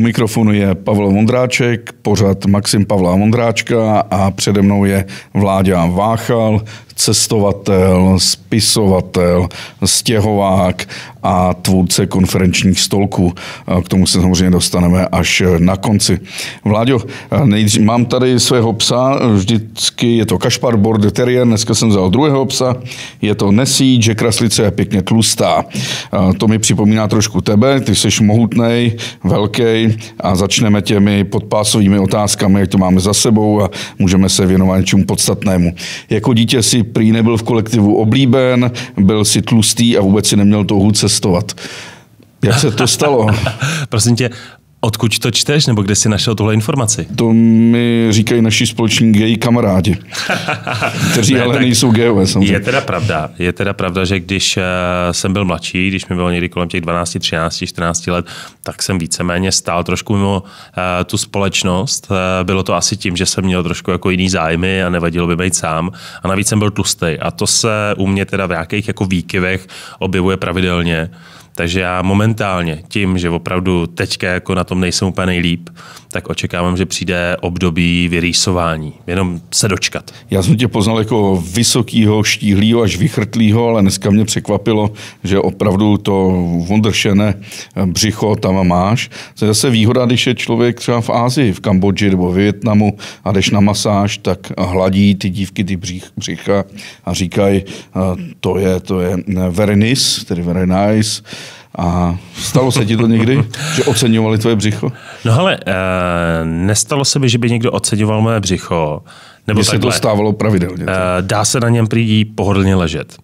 U mikrofonu je Pavel Vondráček, pořad Maxim Pavla Vondráčka a přede mnou je Vláďa Váchal, cestovatel, spisovatel, stěhovák a tvůrce konferenčních stolků. K tomu se samozřejmě dostaneme až eh, na konci. Vláďo, eh, nejdřív, mám tady svého psa, vždycky je to Kašpar Border Terrier, dneska jsem vzal druhého psa, je to Nesí, že kraslice je pěkně tlustá. To mi připomíná trošku tebe, ty jsi mohutnej, velký a začneme těmi podpásovými otázkami, jak to máme za sebou a můžeme se věnovat něčemu podstatnému. Jako dítě si prý nebyl v kolektivu oblíben, byl si tlustý a vůbec si neměl touhu cestovat. Jak se to stalo? Prosím tě, Odkud to čteš, nebo kde jsi našel tuhle informaci? To mi říkají naši společní gay kamarádi, kteří ne, ale tak nejsou gayové Je teda pravda, je teda pravda, že když uh, jsem byl mladší, když mi bylo někdy kolem těch 12, 13, 14 let, tak jsem víceméně stál trošku mimo uh, tu společnost. Uh, bylo to asi tím, že jsem měl trošku jako jiný zájmy a nevadilo by být sám. A navíc jsem byl tlustý. A to se u mě teda v nějakých jako výkyvech objevuje pravidelně. Takže já momentálně tím, že opravdu teďka jako na tom nejsem úplně nejlíp, tak očekávám, že přijde období vyrýsování. Jenom se dočkat. Já jsem tě poznal jako vysokýho, štíhlýho až vychrtlýho, ale dneska mě překvapilo, že opravdu to vondršené břicho tam máš. To je zase výhoda, když je člověk třeba v Ázii, v Kambodži nebo v Větnamu a jdeš na masáž, tak hladí ty dívky ty břich, břicha a říkají, to je, to je very nice, tedy very nice, a stalo se ti to někdy, že oceňovali tvoje břicho? No ale e, eh, nestalo se mi, že by někdo oceňoval moje břicho. Nebo se to stávalo pravidelně. E, dá se na něm prý pohodlně ležet.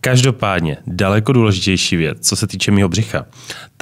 Každopádně, daleko důležitější věc, co se týče mého břicha,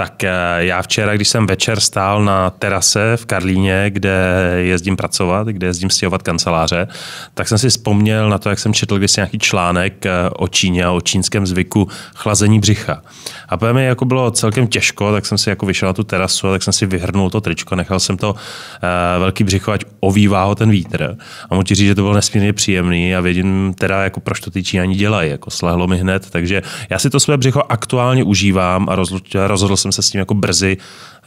tak eh, já včera, když jsem večer stál na terase v Karlíně, kde jezdím pracovat, kde jezdím stěhovat kanceláře, tak jsem si vzpomněl na to, jak jsem četl kdysi nějaký článek eh, o Číně a o čínském zvyku chlazení břicha. A potom mi jako bylo celkem těžko, tak jsem si jako vyšel na tu terasu a tak jsem si vyhrnul to tričko, nechal jsem to eh, velký břicho, ať ovývá ho ten vítr. A mu ti říct, že to bylo nesmírně příjemný a vědím teda, jako proč to ty Číňani dělají, jako slehlo mi hned, takže já si to své břicho aktuálně užívám a rozhodl jsem se s tím jako brzy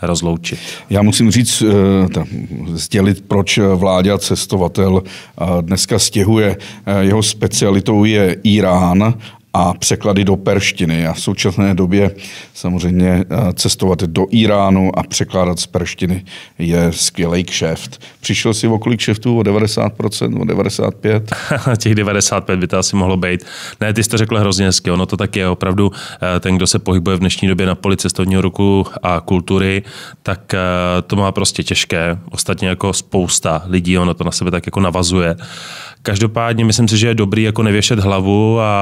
rozloučit. Já musím říct, eh, ta, sdělit, proč vláda cestovatel eh, dneska stěhuje. Eh, jeho specialitou je Irán a překlady do perštiny. A v současné době samozřejmě eh, cestovat do Iránu a překládat z perštiny je skvělý kšeft. Přišel si o kolik kšeftů? O 90%? O 95%? Těch 95 by to asi mohlo být. Ne, ty jsi to řekl hrozně hezky. Ono to tak je. Opravdu eh, ten, kdo se pohybuje v dnešní době na poli cestovního ruku a kultury, tak eh, to má prostě těžké. Ostatně jako spousta lidí, ono to na sebe tak jako navazuje. Každopádně myslím si, že je dobrý jako nevěšet hlavu a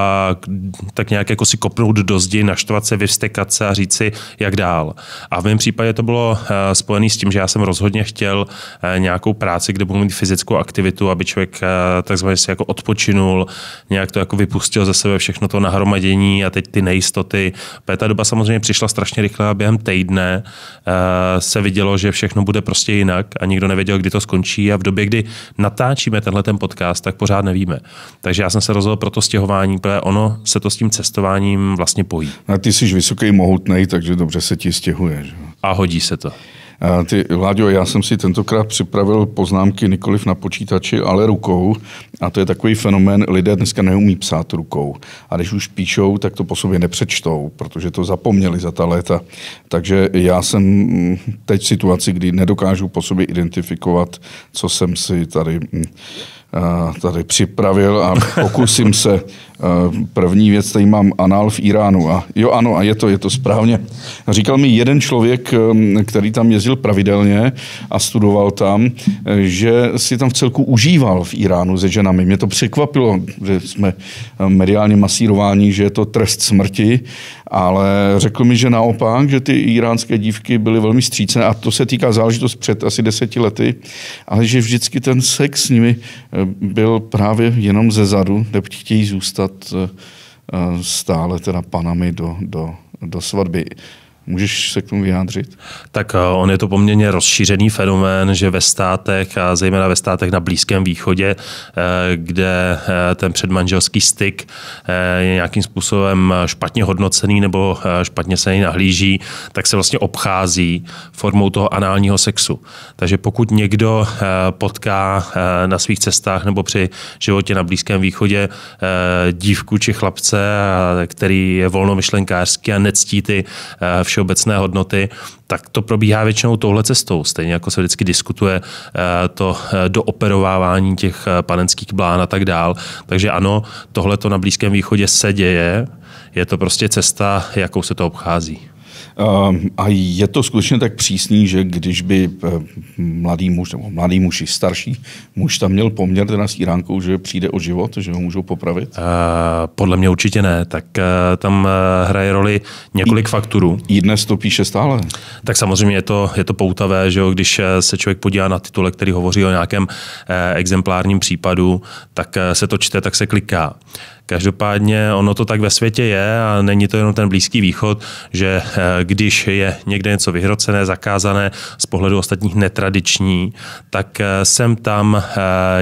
tak nějak jako si kopnout do zdi, naštvat se, vyvstekat se a říct si, jak dál. A v mém případě to bylo eh, spojené s tím, že já jsem rozhodně chtěl eh, nějakou práci, kde budu mít fyzickou aktivitu, aby člověk eh, takzvaně si jako odpočinul, nějak to jako vypustil ze sebe všechno to nahromadění a teď ty nejistoty. Protože ta doba samozřejmě přišla strašně rychle a během týdne se vidělo, že všechno bude prostě jinak a nikdo nevěděl, kdy to skončí a v době, kdy natáčíme tenhle ten podcast, tak pořád nevíme. Takže já jsem se rozhodl pro to stěhování, protože ono se to s tím cestováním vlastně pojí. A ty jsi vysoký, mohutný, takže dobře se ti stěhuje. Že? A hodí se to. A ty, Láďo, já jsem si tentokrát připravil poznámky nikoliv na počítači, ale rukou. A to je takový fenomén, lidé dneska neumí psát rukou. A když už píšou, tak to po sobě nepřečtou, protože to zapomněli za ta léta. Takže já jsem teď v situaci, kdy nedokážu po sobě identifikovat, co jsem si tady mm, Eh, tady připravil a pokusím se. Eh, první věc, tady mám anál v Iránu. A jo, ano, a je to, je to správně. Říkal mi jeden člověk, ehm, který tam jezdil pravidelně a studoval tam, eh, že si tam v celku užíval v Iránu se ženami. Mě to překvapilo, že jsme mediálně masírováni, že je to trest smrti, ale řekl mi, že naopak, že ty iránské dívky byly velmi střícné a to se týká záležitost před asi deseti lety, ale že vždycky ten sex s nimi byl právě jenom ze zadu, kde chtějí zůstat eh, eh, stále teda panami do, do, do svatby. Můžeš se k tomu vyjádřit? Tak eh, on je to poměrně rozšířený fenomén, že ve státech, a zejména ve státech na Blízkém východě, eh, kde eh, ten předmanželský styk je nějakým způsobem špatně hodnocený nebo špatně se něj nahlíží, tak se vlastně obchází formou toho análního sexu. Takže pokud někdo potká na svých cestách nebo při životě na Blízkém východě dívku či chlapce, který je volnomyšlenkářský a nectí ty všechny všeobecné hodnoty, tak to probíhá většinou touhle cestou. Stejně jako se vždycky diskutuje eh, to eh, dooperovávání těch eh, panenských blán a tak dál. Takže ano, tohle to na Blízkém východě se děje, je to prostě cesta, jakou se to obchází. Ehm, a je to skutečně tak přísný, že když by eh, mladý muž, nebo mladý muž i starší muž tam měl poměr teda s Iránkou, že přijde o život, že ho můžou popravit? Uh, podle mě určitě ne. Tak uh, tam uh, hraje roli několik I, fakturů. I dnes to píše stále. Tak samozřejmě je to, je to poutavé, že jo, když se člověk podívá na titule, který hovoří o nějakém exemplárním případu, tak se to čte, tak se kliká. Každopádně ono to tak ve světě je a není to jenom ten Blízký východ, že eh, když je někde něco vyhrocené, zakázané, z pohledu ostatních netradiční, tak eh, sem tam eh,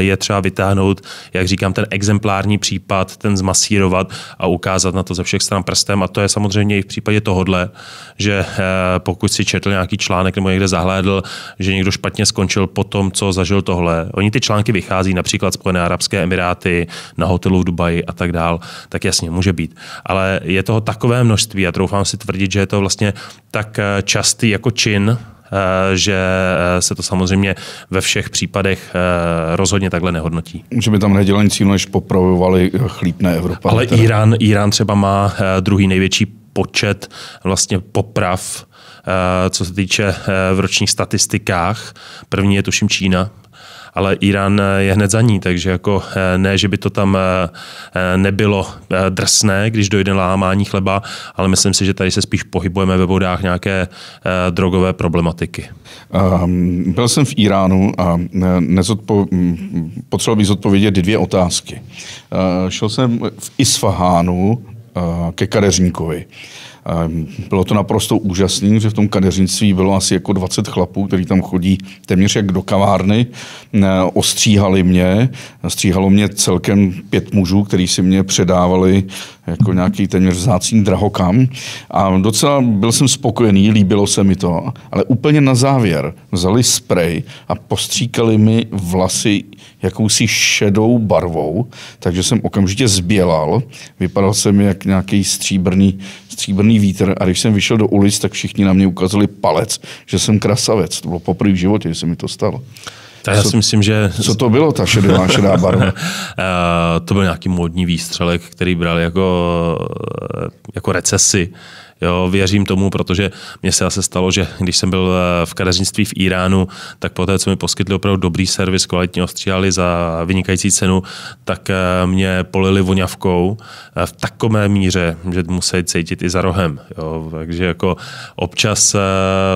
je třeba vytáhnout, jak říkám, ten exemplární případ, ten zmasírovat a ukázat na to ze všech stran prstem. A to je samozřejmě i v případě tohodle, že pokud si četl nějaký článek nebo někde zahlédl, že někdo špatně skončil po tom, co zažil tohle. Oni ty články vychází například Spojené arabské emiráty, na hotelu v Dubaji a tak dále dál, tak jasně, může být. Ale je toho takové množství a troufám si tvrdit, že je to vlastně tak eh, častý jako čin, eh, že eh, se to samozřejmě ve všech případech rozhodně takhle nehodnotí. Že by tam nedělali cíl, než popravovali chlípné Evropa. Ale teda. Irán, Irán třeba má druhý největší počet vlastně poprav co se týče v ročních statistikách. První je tuším Čína, ale Irán eh, je hned za ní, takže jako eh, ne, že by to tam eh, nebylo drsné, když dojde lámání chleba, ale myslím si, že tady se spíš pohybujeme ve vodách nějaké drogové problematiky. Um, byl jsem v Iránu a nezodpo... Mm, potřeboval bych zodpovědět dvě otázky. Uh, šel jsem v Isfahánu uh, ke kadeřníkovi. Eh, bylo to naprosto úžasné, že v tom kadeřnictví bylo asi jako 20 chlapů, kteří tam chodí téměř jak do kavárny. Eh, ostříhali mě, stříhalo mě celkem pět mužů, kteří si mě předávali jako nějaký téměř vzácný drahokam. A docela byl jsem spokojený, líbilo se mi to, ale úplně na závěr vzali sprej a postříkali mi vlasy jakousi šedou barvou, takže jsem okamžitě zbělal. Vypadal jsem jak nějaký stříbrný, stříbrný vítr a když jsem vyšel do ulic, tak všichni na mě ukázali palec, že jsem krasavec. To bylo poprvé v životě, že se mi to stalo. Tak já si myslím, že... Co to bylo, ta šedivá šedá barva? Eh, to byl nějaký módní výstřelek, který brali jako, eh, jako recesi Jo, věřím tomu, protože mně se asi stalo, že když jsem byl eh, v kadeřnictví v Iránu, tak poté, co mi poskytli opravdu dobrý servis, kvalitně ostříhali za vynikající cenu, tak eh, mě polili voňavkou eh, v takové míře, že museli cítit i za rohem. Jo. Takže jako občas,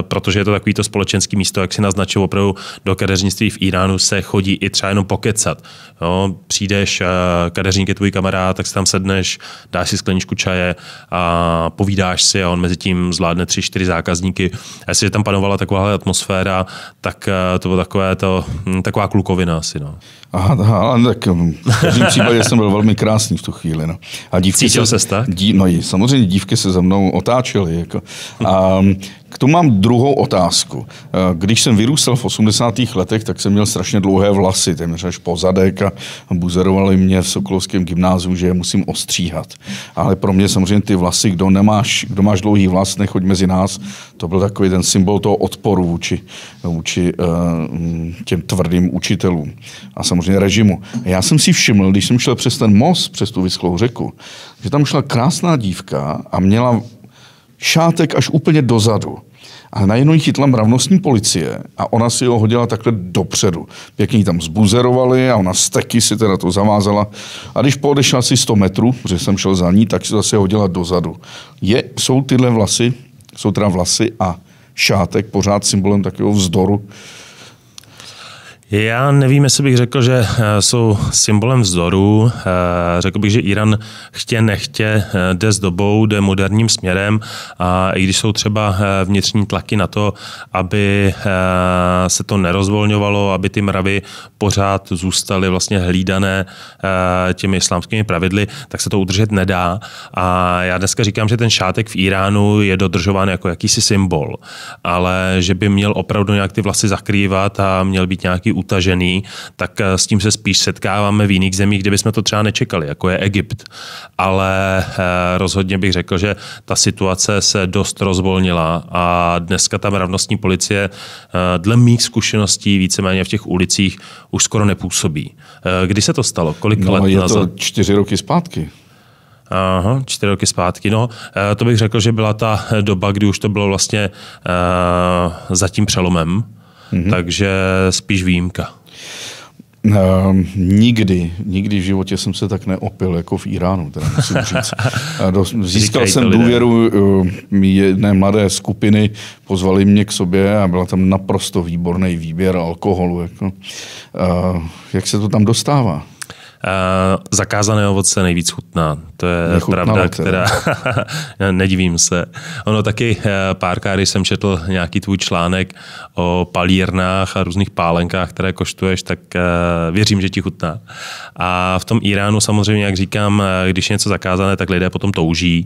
protože je to takovýto společenský místo, jak si naznačil, opravdu do kadeřnictví v Iránu se chodí i třeba jenom pokecat. Jo. Přijdeš, kadeřník je tvůj kamarád, tak si tam sedneš, dáš si skleničku čaje a povídáš si práci a on mezi tím zvládne tři, čtyři zákazníky. A jestliže tam panovala taková atmosféra, tak eh, to bylo takové to, hm, taková klukovina asi. No. Aha, aha tak mm, v každém případě jsem byl velmi krásný v tu chvíli. No. A dívky Cítil se, tak? Dí, no samozřejmě dívky se za mnou otáčely. Jako. A mm, k tomu mám druhou otázku. Když jsem vyrůstal v 80. letech, tak jsem měl strašně dlouhé vlasy, téměř až po zadek a buzerovali mě v Sokolovském gymnáziu, že je musím ostříhat. Ale pro mě samozřejmě ty vlasy, kdo, nemáš, kdo máš dlouhý vlas, nechoď mezi nás, to byl takový ten symbol toho odporu vůči, vůči eh, mm, těm tvrdým učitelům. A samozřejmě samozřejmě režimu. A já jsem si všiml, když jsem šel přes ten most, přes tu vyschlou řeku, že tam šla krásná dívka a měla šátek až úplně dozadu. A najednou ji chytla mravnostní policie a ona si ho hodila takhle dopředu. Pěkně ji tam zbuzerovali a ona steky si teda to zavázala. A když podešla asi 100 metrů, že jsem šel za ní, tak si zase hodila dozadu. Je, jsou tyhle vlasy, jsou teda vlasy a šátek pořád symbolem takového vzdoru já nevím, jestli bych řekl, že eh, jsou symbolem vzoru. Eh, řekl bych, že Irán chtě nechtě eh, jde s dobou, jde moderním směrem a i když jsou třeba vnitřní tlaky na to, aby se to nerozvolňovalo, aby ty mravy pořád zůstaly vlastně hlídané těmi islámskými pravidly, tak se to udržet nedá. A já dneska říkám, že ten šátek v Iránu je dodržován jako jakýsi symbol, ale že by měl opravdu nějak ty vlasy zakrývat a měl být nějaký utažený, tak eh, s tím se spíš setkáváme v jiných zemích, kde bychom to třeba nečekali, jako je Egypt. Ale eh, rozhodně bych řekl, že ta situace se dost rozvolnila a dneska tam ravnostní policie eh, dle mých zkušeností víceméně v těch ulicích už skoro nepůsobí. Kdy se to stalo? Kolik no, let je to čtyři roky zpátky. Aha, čtyři roky zpátky. No, to bych řekl, že byla ta doba, kdy už to bylo vlastně uh, za tím přelomem. Mm-hmm. Takže spíš výjimka. Uh, nikdy, nikdy v životě jsem se tak neopil jako v Iránu, teda musím říct. Získal jsem důvěru uh, jedné mladé skupiny, pozvali mě k sobě a byla tam naprosto výborný výběr alkoholu. Jako. Uh, jak se to tam dostává? zakázané ovoce nejvíc chutná to je Nechutnalo pravda, věc, která... nedivím se. Ono taky eh, párkrát, když jsem četl nějaký tvůj článek o palírnách a různých pálenkách, které koštuješ, tak eh, věřím, že ti chutná. A v tom Iránu samozřejmě, jak říkám, eh, když je něco zakázané, tak lidé potom touží.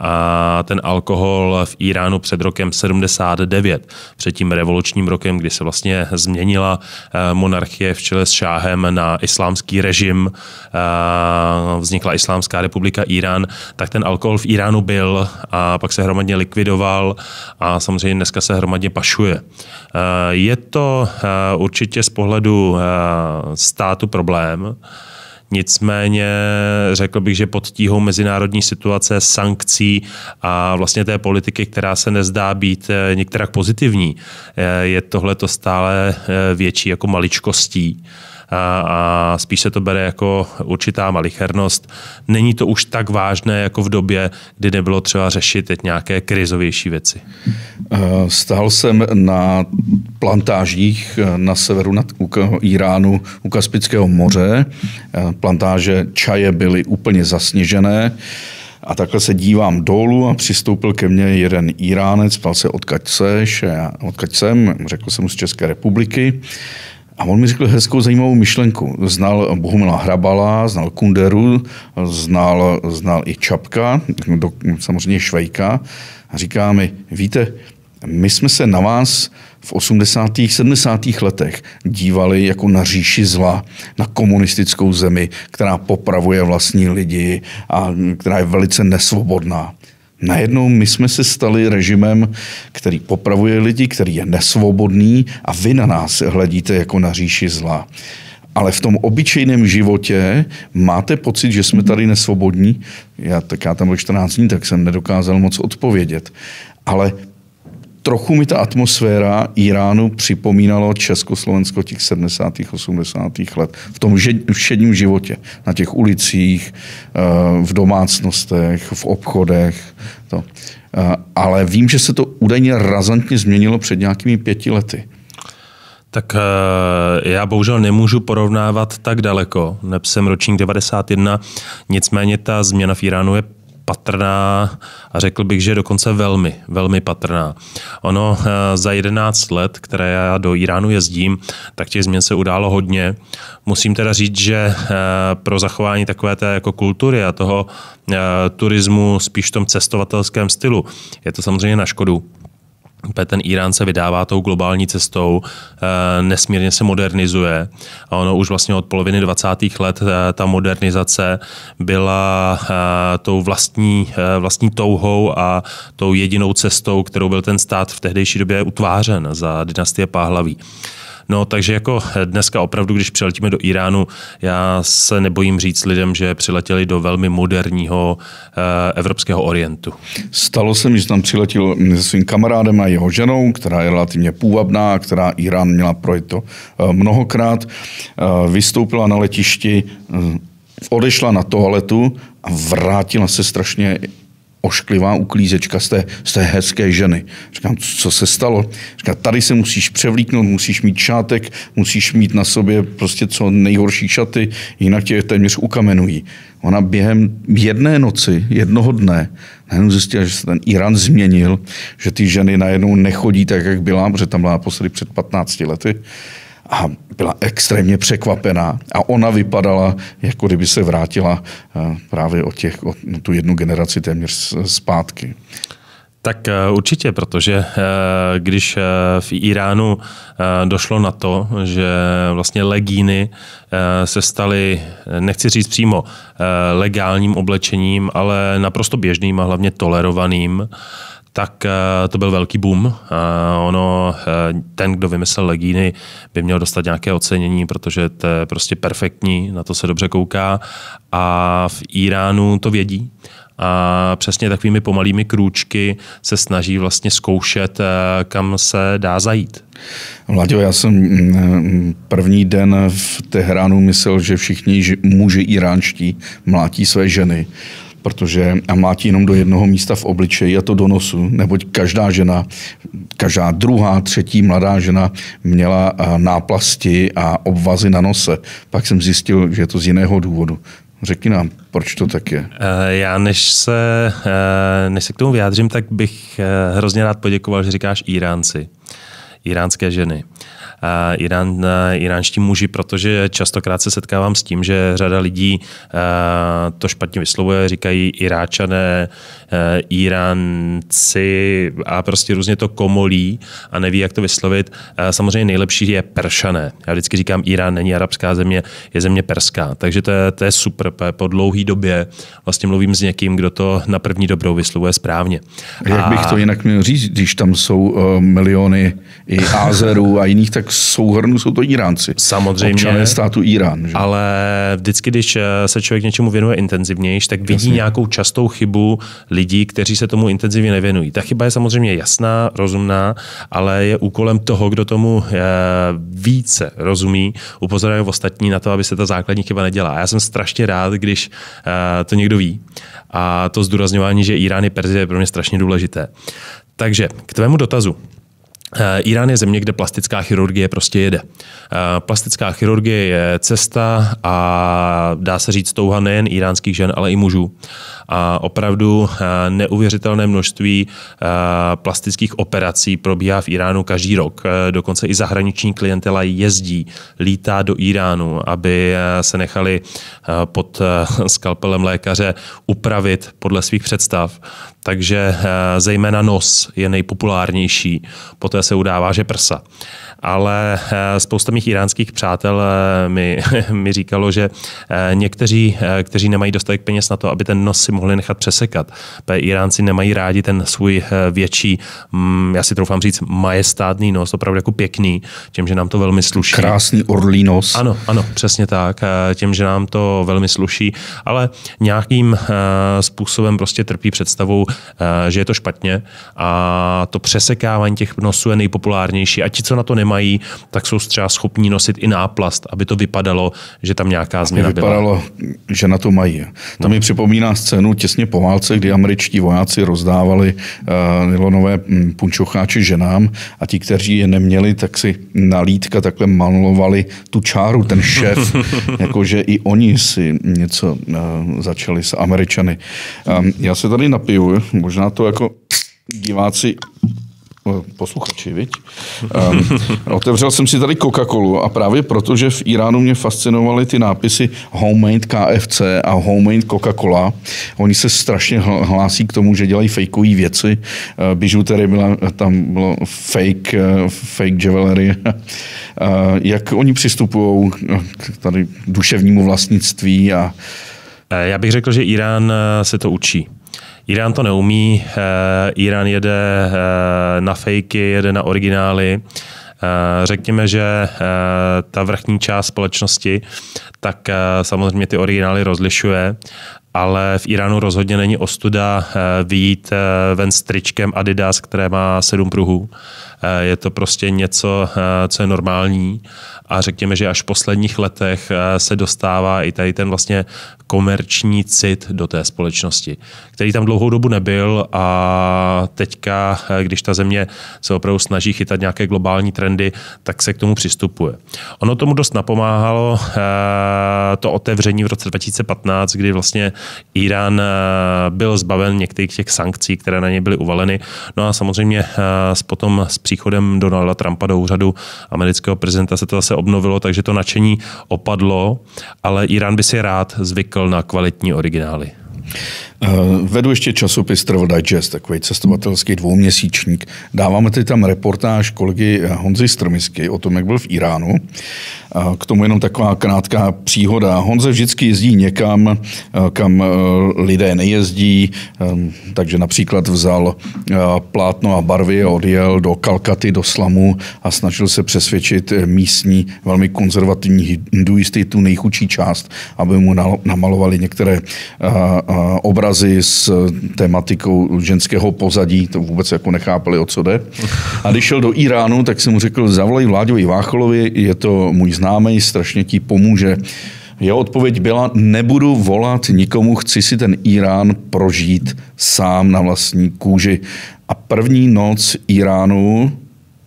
A ten alkohol v Iránu před rokem 79, před tím revolučním rokem, kdy se vlastně změnila monarchie v čele s šáhem na islámský režim, vznikla Islámská republika republika Irán, tak ten alkohol v Iránu byl a pak se hromadně likvidoval a samozřejmě dneska se hromadně pašuje. Eh, je to eh, určitě z pohledu eh, státu problém, Nicméně řekl bych, že pod tíhou mezinárodní situace, sankcí a vlastně té politiky, která se nezdá být některak pozitivní, je tohle to stále větší jako maličkostí a, a spíš se to bere jako určitá malichernost. Není to už tak vážné jako v době, kdy nebylo třeba řešit teď nějaké krizovější věci. Eh, stál jsem na plantážích eh, na severu nad Iránu u Kaspického moře. Eh, plantáže čaje byly úplně zasněžené. A takhle se dívám dolů a přistoupil ke mně jeden Iránec, ptal se, odkaď seš, já, odkaď jsem, řekl jsem mu z České republiky. A on mi řekl hezkou zajímavou myšlenku. Znal Bohumila Hrabala, znal Kunderu, znal, znal i Čapka, do, samozřejmě Švejka. A říká mi, víte, my jsme se na vás v 80. 70. letech dívali jako na říši zla, na komunistickou zemi, která popravuje vlastní lidi a která je velice nesvobodná. Najednou my jsme se stali režimem, který popravuje lidi, který je nesvobodný a vy na nás hledíte jako na říši zla. Ale v tom obyčejném životě máte pocit, že jsme tady nesvobodní? Já, tak já tam byl 14 dní, tak jsem nedokázal moc odpovědět. Ale trochu mi ta atmosféra Iránu připomínalo Československo těch 70. 80. let. V tom všedním životě. Na těch ulicích, eh, v domácnostech, v obchodech. To. Eh, ale vím, že se to údajně razantně změnilo před nějakými pěti lety. Tak eh, já bohužel nemůžu porovnávat tak daleko, neb jsem ročník 91, nicméně ta změna v Iránu je patrná a řekl bych, že dokonce velmi, velmi patrná. Ono eh, za 11 let, které já do Iránu jezdím, tak těch změn se událo hodně. Musím teda říct, že eh, pro zachování takové té jako kultury a toho eh, turismu spíš v tom cestovatelském stylu je to samozřejmě na škodu ten Irán se vydává tou globální cestou, eh, nesmírně se modernizuje. A ono už vlastně od poloviny 20. let eh, ta modernizace byla eh, tou vlastní, vlastní touhou a tou jedinou cestou, kterou byl ten stát v tehdejší době utvářen za dynastie Páhlaví. No, takže jako dneska opravdu, když přiletíme do Iránu, já se nebojím říct lidem, že přiletěli do velmi moderního eh, evropského orientu. Stalo se mi, že tam přiletěl se svým kamarádem a jeho ženou, která je relativně půvabná, která Irán měla projít to eh, mnohokrát. Eh, vystoupila na letišti, odešla na toaletu a vrátila se strašně ošklivá uklízečka z té, z té hezké ženy. Říkám, co se stalo? Říká, tady se musíš převlíknout, musíš mít šátek, musíš mít na sobě prostě co nejhorší šaty, jinak tě téměř ukamenují. Ona během jedné noci, jednoho dne, najednou zjistila, že se ten Irán změnil, že ty ženy najednou nechodí tak, jak byla, protože tam byla naposledy před 15 lety, a byla extrémně překvapená a ona vypadala, jako kdyby se vrátila eh, právě o, těch, o no, tu jednu generaci téměř zpátky. Tak eh, určitě, protože eh, když v Iránu došlo na to, že vlastně legíny se staly, nechci říct přímo legálním oblečením, ale naprosto běžným a hlavně tolerovaným, tak eh, to byl velký boom. Eh, ono, eh, ten, kdo vymyslel legíny, by měl dostat nějaké ocenění, protože to je prostě perfektní, na to se dobře kouká a v Iránu to vědí a přesně takovými pomalými krůčky se snaží vlastně zkoušet, kam se dá zajít. Vláďo, já jsem mm, mm, první den v Tehránu myslel, že všichni muži iránští mlátí své ženy protože a ti jenom do jednoho místa v obličeji a to do nosu, neboť každá žena, každá druhá, třetí mladá žena měla náplasti a obvazy na nose. Pak jsem zjistil, že je to z jiného důvodu. Řekni nám, proč to tak je. Eh, já než se, eh, než se k tomu vyjádřím, tak bych eh, hrozně rád poděkoval, že říkáš Iránci, iránské ženy. Eh, Irán, eh, iránští muži, protože častokrát se setkávám s tím, že řada lidí eh, to špatně vyslovuje, říkají Iráčané, Iránci a prostě různě to komolí a neví, jak to vyslovit. Samozřejmě nejlepší je Peršané. Já vždycky říkám, Irán není arabská země, je země perská. Takže to je, to je super. Po dlouhé době vlastně mluvím s někým, kdo to na první dobrou vyslovuje správně. A jak bych to jinak měl říct, když tam jsou miliony i Azerů a jiných, tak tak souhrnu jsou to Iránci. Samozřejmě. Občané státu Irán. Že? Ale vždycky, když eh, se člověk něčemu věnuje intenzivněji, tak vidí Jasně. nějakou častou chybu lidí, kteří se tomu intenzivně nevěnují. Ta chyba je samozřejmě jasná, rozumná, ale je úkolem toho, kdo tomu eh, více rozumí, upozorňuje ostatní na to, aby se ta základní chyba nedělá. A já jsem strašně rád, když eh, to někdo ví. A to zdůrazňování, že Irán je Perzie, je pro mě strašně důležité. Takže k tvému dotazu. Eh, Irán je země, kde plastická chirurgie prostě jede. Eh, plastická chirurgie je cesta a dá se říct touha nejen iránských žen, ale i mužů. A opravdu eh, neuvěřitelné množství plastických operací probíhá v Iránu každý rok. Dokonce i zahraniční klientela jezdí, lítá do Iránu, aby se nechali pod skalpelem lékaře upravit podle svých představ. Takže zejména nos je nejpopulárnější. Poté se udává, že prsa ale eh, spousta mých iránských přátel eh, mi, mi říkalo, že eh, někteří, kteří nemají dostatek peněz na to, aby ten nos si mohli nechat přesekat, Iránci nemají rádi ten svůj větší, mm, já si troufám říct, majestátní nos, opravdu jako pěkný, tím, že nám to velmi sluší. Krásný orlí nos. Ano, ano, přesně tak, tím, že nám to velmi sluší, ale nějakým způsobem prostě trpí představou, že je to špatně a to přesekávání těch nosů je nejpopulárnější a ti, co na to nemají, mají, tak jsou třeba schopní nosit i náplast, aby to vypadalo, že tam nějaká změna aby vypadalo, byla. že na to mají. To mi no. připomíná scénu těsně po válce, kdy američtí vojáci rozdávali uh, nylonové hm, punčocháče ženám a ti, kteří je neměli, tak si na lítka takhle malovali tu čáru, ten šéf, jakože i oni si něco uh, začali s Američany. Um, já se tady napiju, možná to jako diváci posluchači, viď? Um, otevřel jsem si tady Coca-Colu a právě proto, že v Iránu mě fascinovaly ty nápisy Homemade KFC a Homemade Coca-Cola. Oni se strašně hlásí k tomu, že dělají fejkové věci. Uh, eh, bižutery byla, tam bylo fake, uh, fake jewelry. uh, jak oni přistupují k tady duševnímu vlastnictví a já bych řekl, že Irán se to učí. Irán to neumí, eh, Irán jede eh, na fejky, jede na originály. Eh, řekněme, že ta vrchní část společnosti tak samozřejmě ty originály rozlišuje ale v Iránu rozhodně není ostuda eh, vyjít eh, ven s tričkem Adidas, které má sedm pruhů. Eh, je to prostě něco, co je normální a řekněme, že až v posledních letech se dostává i tady ten vlastně komerční cit do té společnosti, který tam dlouhou dobu nebyl a teďka, když ta země se opravdu snaží chytat nějaké globální trendy, tak se k tomu přistupuje. Ono tomu dost napomáhalo to otevření v roce 2015, kdy vlastně Irán eh, byl zbaven některých těch sankcí, které na něj byly uvaleny. No a samozřejmě eh, s potom s příchodem Donalda Trumpa do úřadu amerického prezidenta se to zase obnovilo, takže to nadšení opadlo, ale Irán by si rád zvykl na kvalitní originály. Eh, vedu ještě časopis Travel Digest, takový cestovatelský dvouměsíčník. Dáváme tady tam reportáž kolegy eh, Honzy Strmisky o tom, jak byl v Iránu. Eh, k tomu jenom taková krátká příhoda. Honze vždycky jezdí někam, kam lidé nejezdí, ehm, takže například vzal plátno a barvy a odjel do Kalkaty, do slamu a snažil se přesvědčit místní, velmi konzervativní hinduisty, tu nejchučší část, aby mu namalovali některé obrazy s eh, tematikou ženského pozadí, to vůbec jako nechápali, o co jde. A když šel do Iránu, tak jsem mu řekl, zavolej Vláďovi Vácholovi, je to můj známý, strašně ti pomůže. Jeho odpověď byla, nebudu volat nikomu, chci si ten Irán prožít sám na vlastní kůži. A první noc Iránu,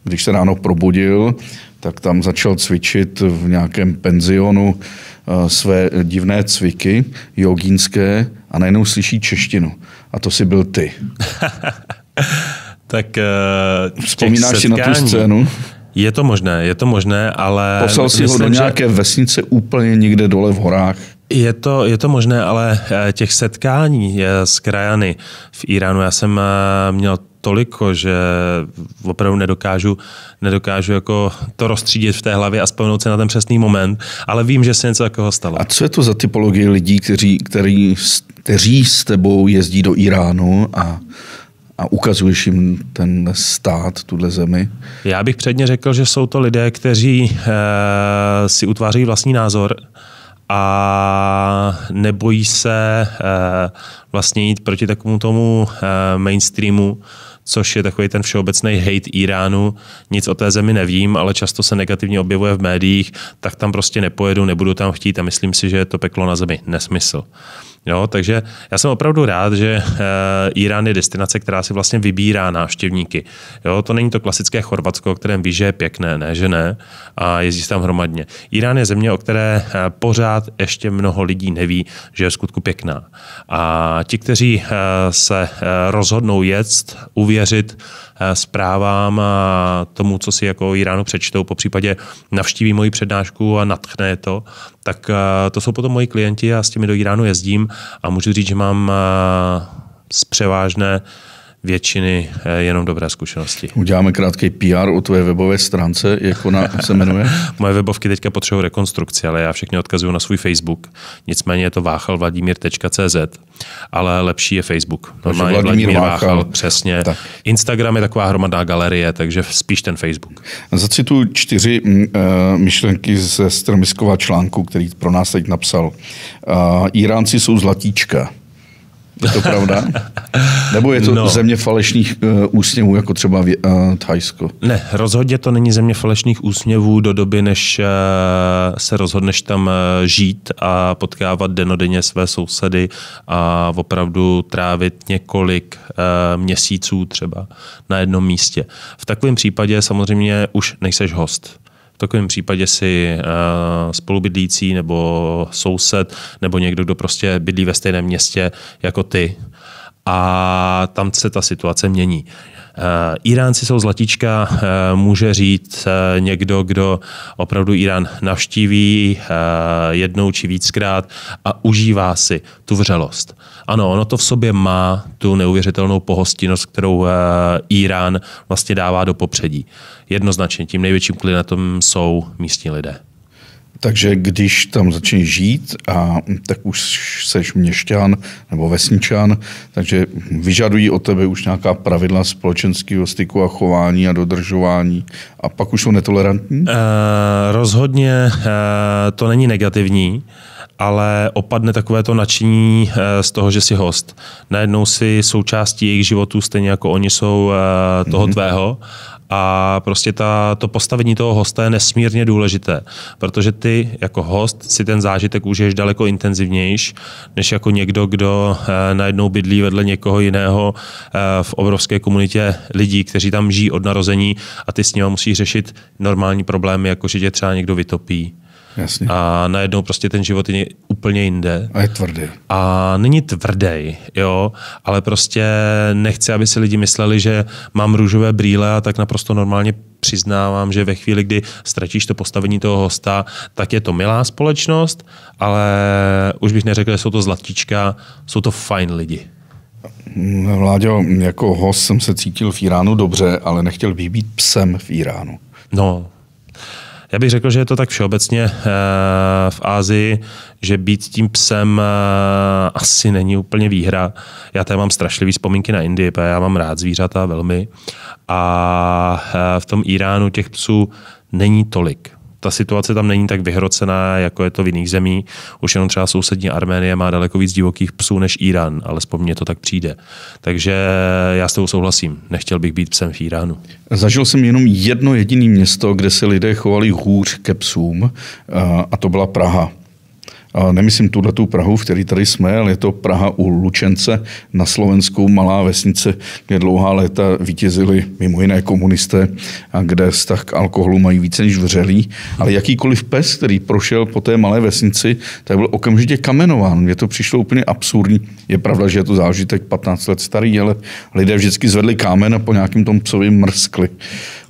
když se ráno probudil, tak tam začal cvičit v nějakém penzionu Eh, své divné cviky jogínské a najednou slyší češtinu. A to si byl ty. tak uh, Vzpomínáš si na tu scénu? Je to možné, je to možné, ale... Poslal si ho do nějaké že... vesnice úplně někde dole v horách. Je to, je to možné, ale eh, těch setkání s krajany v Iránu, já jsem měl toliko, že opravdu nedokážu, nedokážu jako to rozstřídit v té hlavě a spomenout se na ten přesný moment, ale vím, že se něco takového stalo. A co je to za typologie lidí, kteří, který, kteří s tebou jezdí do Iránu a a ukazuješ jim ten stát, tuhle zemi? Já bych předně řekl, že jsou to lidé, kteří e, si utváří vlastní názor a nebojí se e, vlastně jít proti takovému tomu e, mainstreamu, což je takový ten všeobecný hate Iránu. Nic o té zemi nevím, ale často se negativně objevuje v médiích, tak tam prostě nepojedu, nebudu tam chtít a myslím si, že je to peklo na zemi. Nesmysl. Jo, takže já jsem opravdu rád, že eh, Irán je destinace, která si vlastně vybírá návštěvníky. Jo, to není to klasické Chorvatsko, o kterém ví, že je pěkné, ne, že ne, a jezdí tam hromadně. Irán je země, o které eh, pořád ještě mnoho lidí neví, že je skutku pěkná. A ti, kteří eh, se rozhodnou jet, uvěřit zprávám a tomu, co si jako Iránu přečtou, po případě navštíví moji přednášku a natchne je to, tak eh, to jsou potom moji klienti a s těmi do Iránu jezdím a můžu říct, že mám eh, z převážné většiny eh, jenom dobré zkušenosti. Uděláme krátký PR o tvé webové stránce, jak ona se jmenuje? Moje webovky teďka potřebují rekonstrukci, ale já všechny odkazuju na svůj Facebook. Nicméně je to váchalvladimír.cz, ale lepší je Facebook. Normálně Vladimír, Vladimír Váchal, Váchal, přesně. Tak. Instagram je taková hromadná galerie, takže spíš ten Facebook. Zacituju čtyři uh, myšlenky ze Strmiskova článku, který pro nás teď napsal. Uh, Iránci jsou zlatíčka. Je to pravda? Nebo je to no. země falešných uh, úsměvů, jako třeba v, uh, eh, Thajsko? Ne, rozhodně to není země falešných úsměvů do doby, než uh, se rozhodneš tam uh, žít a potkávat denodenně své sousedy a opravdu trávit několik uh, měsíců třeba na jednom místě. V takovém případě samozřejmě už nejseš host. V takovém případě si eh, spolubydlící nebo soused nebo někdo, kdo prostě bydlí ve stejném městě jako ty, a tam se ta situace mění. Eh, Iránci jsou zlatička. Eh, může říct eh, někdo, kdo opravdu Irán navštíví jednou či víckrát a užívá si tu vřelost. Ano, ono to v sobě má tu neuvěřitelnou pohostinnost, kterou Irán vlastně dává do popředí. Jednoznačně tím největším klientem jsou místní lidé. Takže když tam začneš žít, a, tak už seš měšťan nebo vesničan, takže vyžadují od tebe už nějaká pravidla společenského styku a chování a dodržování. A pak už jsou netolerantní? Uh, rozhodně uh, to není negativní. Uh, ale opadne takové to nadšení eh, z toho, že jsi host. Najednou si součástí jejich životů, stejně jako oni jsou eh, toho mm-hmm. tvého. A prostě ta, to postavení toho hosta je nesmírně důležité, protože ty jako host si ten zážitek užiješ daleko intenzivnějš, než jako někdo, kdo eh, najednou bydlí vedle někoho jiného v obrovské komunitě lidí, kteří tam žijí od narození a ty s nimi musíš řešit normální problémy, jako že tě třeba někdo vytopí, Jasně. A najednou prostě ten život je úplně jinde. A je tvrdý. A není tvrdý, jo, ale prostě nechci, aby si lidi mysleli, že mám růžové brýle a tak naprosto normálně přiznávám, že ve chvíli, kdy ztratíš to postavení toho hosta, tak je to milá společnost, ale už bych neřekl, že jsou to zlatíčka, jsou to fajn lidi. Vláďo, jako host jsem se cítil v Iránu dobře, ale nechtěl bych být psem v Iránu. No, já bych řekl, že je to tak všeobecně eh, v Ázii, že být tím psem eh, asi není úplně výhra. Já tady mám strašlivý vzpomínky na Indii, protože já mám rád zvířata velmi. A eh, v tom Iránu těch psů není tolik ta situace tam není tak vyhrocená, jako je to v jiných zemí. Už jenom třeba sousední Arménie má daleko víc divokých psů než Irán, ale mně to tak přijde. Takže já s tou souhlasím. Nechtěl bych být psem v Iránu. Zažil jsem jenom jedno jediné město, kde se lidé chovali hůř ke psům a to byla Praha. A nemyslím tuhle tu Prahu, v které tady jsme, ale je to Praha u Lučence na Slovensku, malá vesnice, kde dlouhá léta vítězili mimo jiné komunisté a kde vztah k alkoholu mají více než vřelý. Ale jakýkoliv pes, který prošel po té malé vesnici, tak byl okamžitě kamenován. Mně to přišlo úplně absurdní. Je pravda, že je to zážitek 15 let starý, ale lidé vždycky zvedli kámen a po nějakém tom psovi mrskli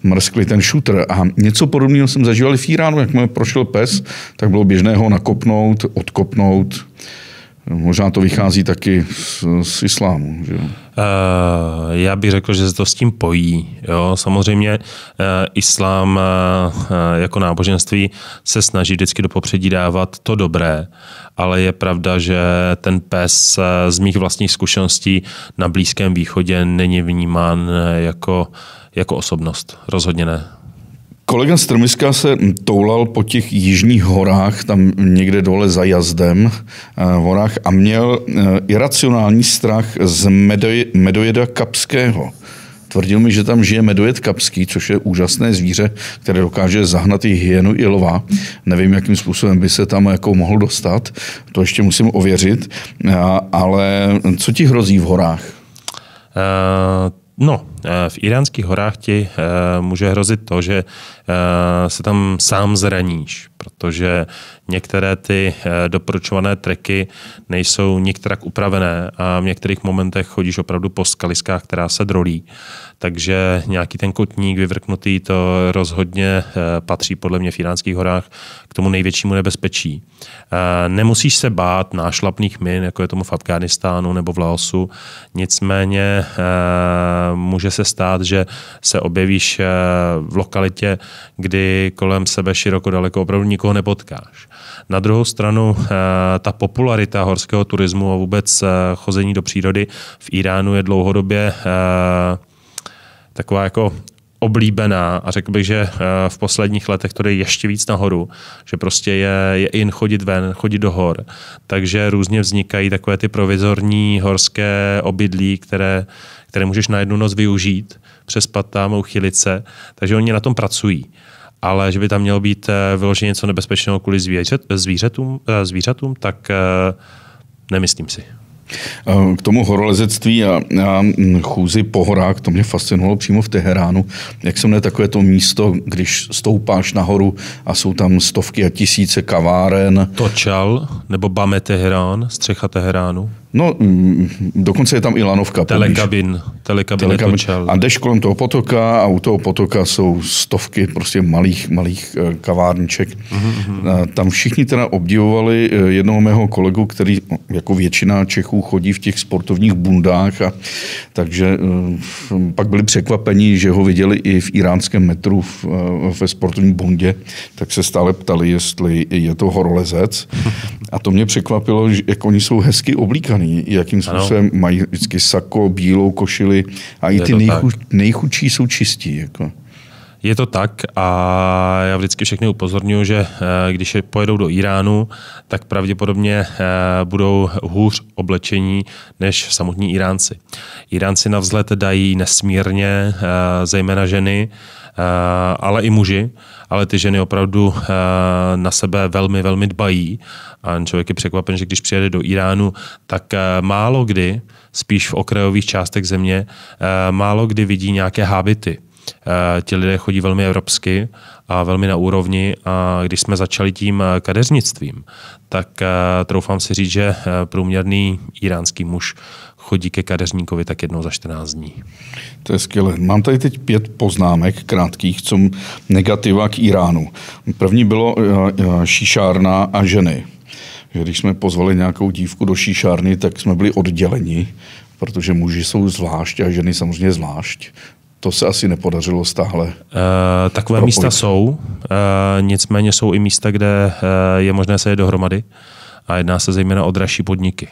mrskli ten šutr. A něco podobného jsem zažíval v Iránu, jak mi prošel pes, tak bylo běžné ho nakopnout, odkopnout. Možná to vychází taky z, z islámu. Že Uh, Já bych řekl, že se to s tím pojí. Jo? Samozřejmě eh, islám eh, jako náboženství se snaží vždycky do popředí dávat to dobré, ale je pravda, že ten pes z mých vlastních zkušeností na Blízkém východě není vnímán jako, jako osobnost. Rozhodně ne. Kolega Strmiska se toulal po těch jižních horách, tam někde dole za jazdem v eh, horách a měl eh, iracionální strach z medojeda kapského. Tvrdil mi, že tam žije medojed kapský, což je úžasné zvíře, které dokáže zahnat i hyenu i lova. Nevím, jakým způsobem by se tam jako mohl dostat, to ještě musím ověřit. Eh, ale co ti hrozí v horách? Uh No, eh, v iránských horách ti eh, může hrozit to, že eh, se tam sám zraníš protože některé ty eh, doporučované treky nejsou nikterak upravené a v některých momentech chodíš opravdu po skaliskách, která se drolí. Takže nějaký ten kotník vyvrknutý, to rozhodně eh, patří podle mě v Iránských horách k tomu největšímu nebezpečí. Eh, nemusíš se bát nášlapných min, jako je tomu v Afghánistánu nebo v Laosu, nicméně může se stát, že se objevíš v lokalitě, kdy kolem sebe široko daleko opravdu nikoho nepotkáš. Na druhou stranu eh, ta popularita horského turismu a vůbec eh, chození do přírody v Iránu je dlouhodobě eh, taková jako oblíbená a řekl bych, že v posledních letech to jde ještě víc nahoru, že prostě je, je in chodit ven, chodit do hor. Takže různě vznikají takové ty provizorní horské obydlí, které, které můžeš na jednu noc využít, přespat tam, uchylit se. Takže oni na tom pracují ale že by tam mělo být eh, vyloženě něco nebezpečného kvůli zvířat, zvířatům, eh, zvířatům, tak eh, nemyslím si. K tomu horolezectví a, a mm, chůzi po horách, to mě fascinovalo přímo v Teheránu. Jak se mne takové to místo, když stoupáš nahoru a jsou tam stovky a tisíce kaváren. Točal nebo Bame Teherán, střecha Teheránu. No, mm, mm, dokonce je tam i lanovka. Telekabin. Telekabin, Telekabin. A jdeš kolem toho potoka a u toho potoka jsou stovky prostě malých, malých eh, kavárniček. Mm-hmm. Tam všichni teda obdivovali eh, jednoho mého kolegu, který eh, jako většina Čechů chodí v těch sportovních bundách, a, takže pak byli překvapeni, že ho viděli i v iránském metru v, ve sportovní bundě, tak se stále ptali, jestli je to horolezec. A to mě překvapilo, že jak oni jsou hezky oblíkaní občany, jakým způsobem ano. mají vždycky sako, bílou košili a i ty nejchu, nejchudší jsou čistí. Jako. Je to tak a já vždycky všechny upozorňuji, že eh, když je pojedou do Iránu, tak pravděpodobně eh, budou hůř oblečení než samotní Iránci. Iránci na vzhled dají nesmírně, eh, zejména ženy, Eh, ale i muži, ale ty ženy opravdu eh, na sebe velmi, velmi dbají. A člověk je překvapen, že když přijede do Iránu, tak eh, málo kdy, spíš v okrajových částech země, málo kdy vidí nějaké hábity. Ti lidé chodí velmi evropsky a velmi na úrovni. A když jsme začali tím kadeřnictvím, tak troufám si říct, že průměrný iránský muž chodí ke kadeřníkovi tak jednou za 14 dní. To je skvělé. Mám tady teď pět poznámek krátkých, co negativa k Iránu. První bylo eh, eh, šíšárna a ženy. Když jsme pozvali nějakou dívku do šíšárny, tak jsme byli odděleni, protože muži jsou zvlášť a ženy samozřejmě zvlášť. To se asi nepodařilo stále. E, eh, takové propojit. místa jsou, e, nicméně jsou i místa, kde e, je možné se je dohromady a jedná se zejména o dražší podniky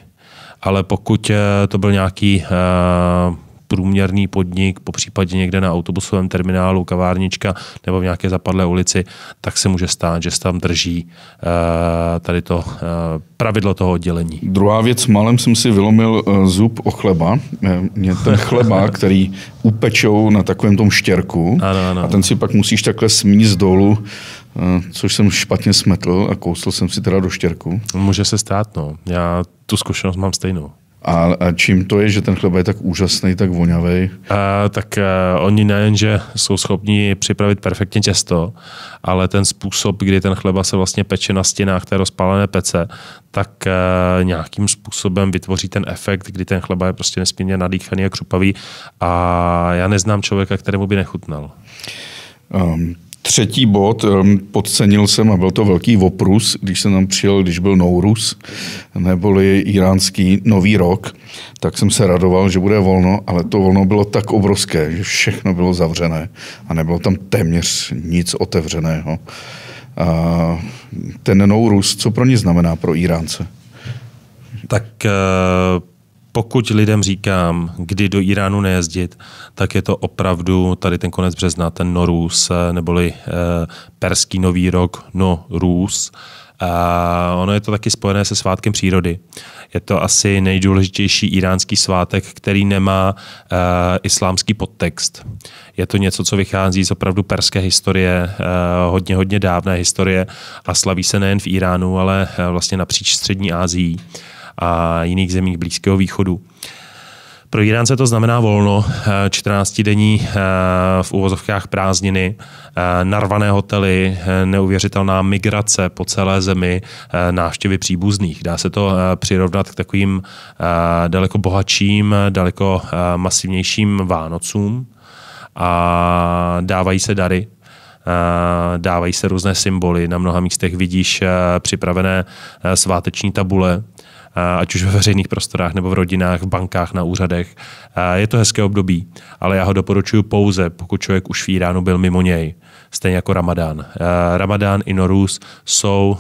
ale pokud eh, to byl nějaký eh, průměrný podnik, po případě někde na autobusovém terminálu, kavárnička nebo v nějaké zapadlé ulici, tak se může stát, že se tam drží eh, tady to pravidlo toho oddělení. Druhá věc, malem jsem si vylomil zub o chleba. Mě ten chleba, který upečou na takovém tom štěrku ano, ano. a ten si pak musíš takhle smíst dolů Eh, což jsem špatně smetl a kousl jsem si teda do štěrku. Může se stát, no. Já tu zkušenost mám stejnou. A, a čím to je, že ten chleba je tak úžasný, tak voňavý? Eh, tak a, eh, oni nejenže jsou schopni připravit perfektně těsto, ale ten způsob, kdy ten chleba se vlastně peče na stěnách té rozpálené pece, tak a, nějakým způsobem vytvoří ten efekt, kdy ten chleba je prostě nesmírně nadýchaný a křupavý. A já neznám člověka, kterému by nechutnal. Um, Třetí bod, ehm, podcenil jsem, a byl to velký voprus, když jsem tam přijel, když byl Nourus, neboli iránský nový rok, tak jsem se radoval, že bude volno, ale to volno bylo tak obrovské, že všechno bylo zavřené a nebylo tam téměř nic otevřeného. A ten Nourus, co pro ně znamená pro Iránce? Tak uh pokud lidem říkám, kdy do Iránu nejezdit, tak je to opravdu tady ten konec března, ten Norus, eh, neboli eh, perský nový rok, no Rus. A ono je to taky spojené se svátkem přírody. Je to asi nejdůležitější iránský svátek, který nemá uh, islámský podtext. Je to něco, co vychází z opravdu perské historie, uh, hodně, hodně dávné historie a slaví se nejen v Iránu, ale uh, vlastně napříč střední Asií a jiných zemích Blízkého východu. Pro Iránce to znamená volno, 14-denní eh, eh, v úvozovkách prázdniny, eh, narvané hotely, neuvěřitelná migrace po celé zemi, návštěvy příbuzných. Dá se to přirovnat k takovým daleko bohatším, daleko masivnějším Vánocům a dávají se dary, dávají se různé symboly. Na mnoha místech vidíš připravené sváteční tabule, ať už ve veřejných prostorách nebo v rodinách, v bankách, na úřadech. Je to hezké období, ale já ho doporučuji pouze, pokud člověk už v Iránu byl mimo něj stejně jako Ramadán. Ramadán i Norus jsou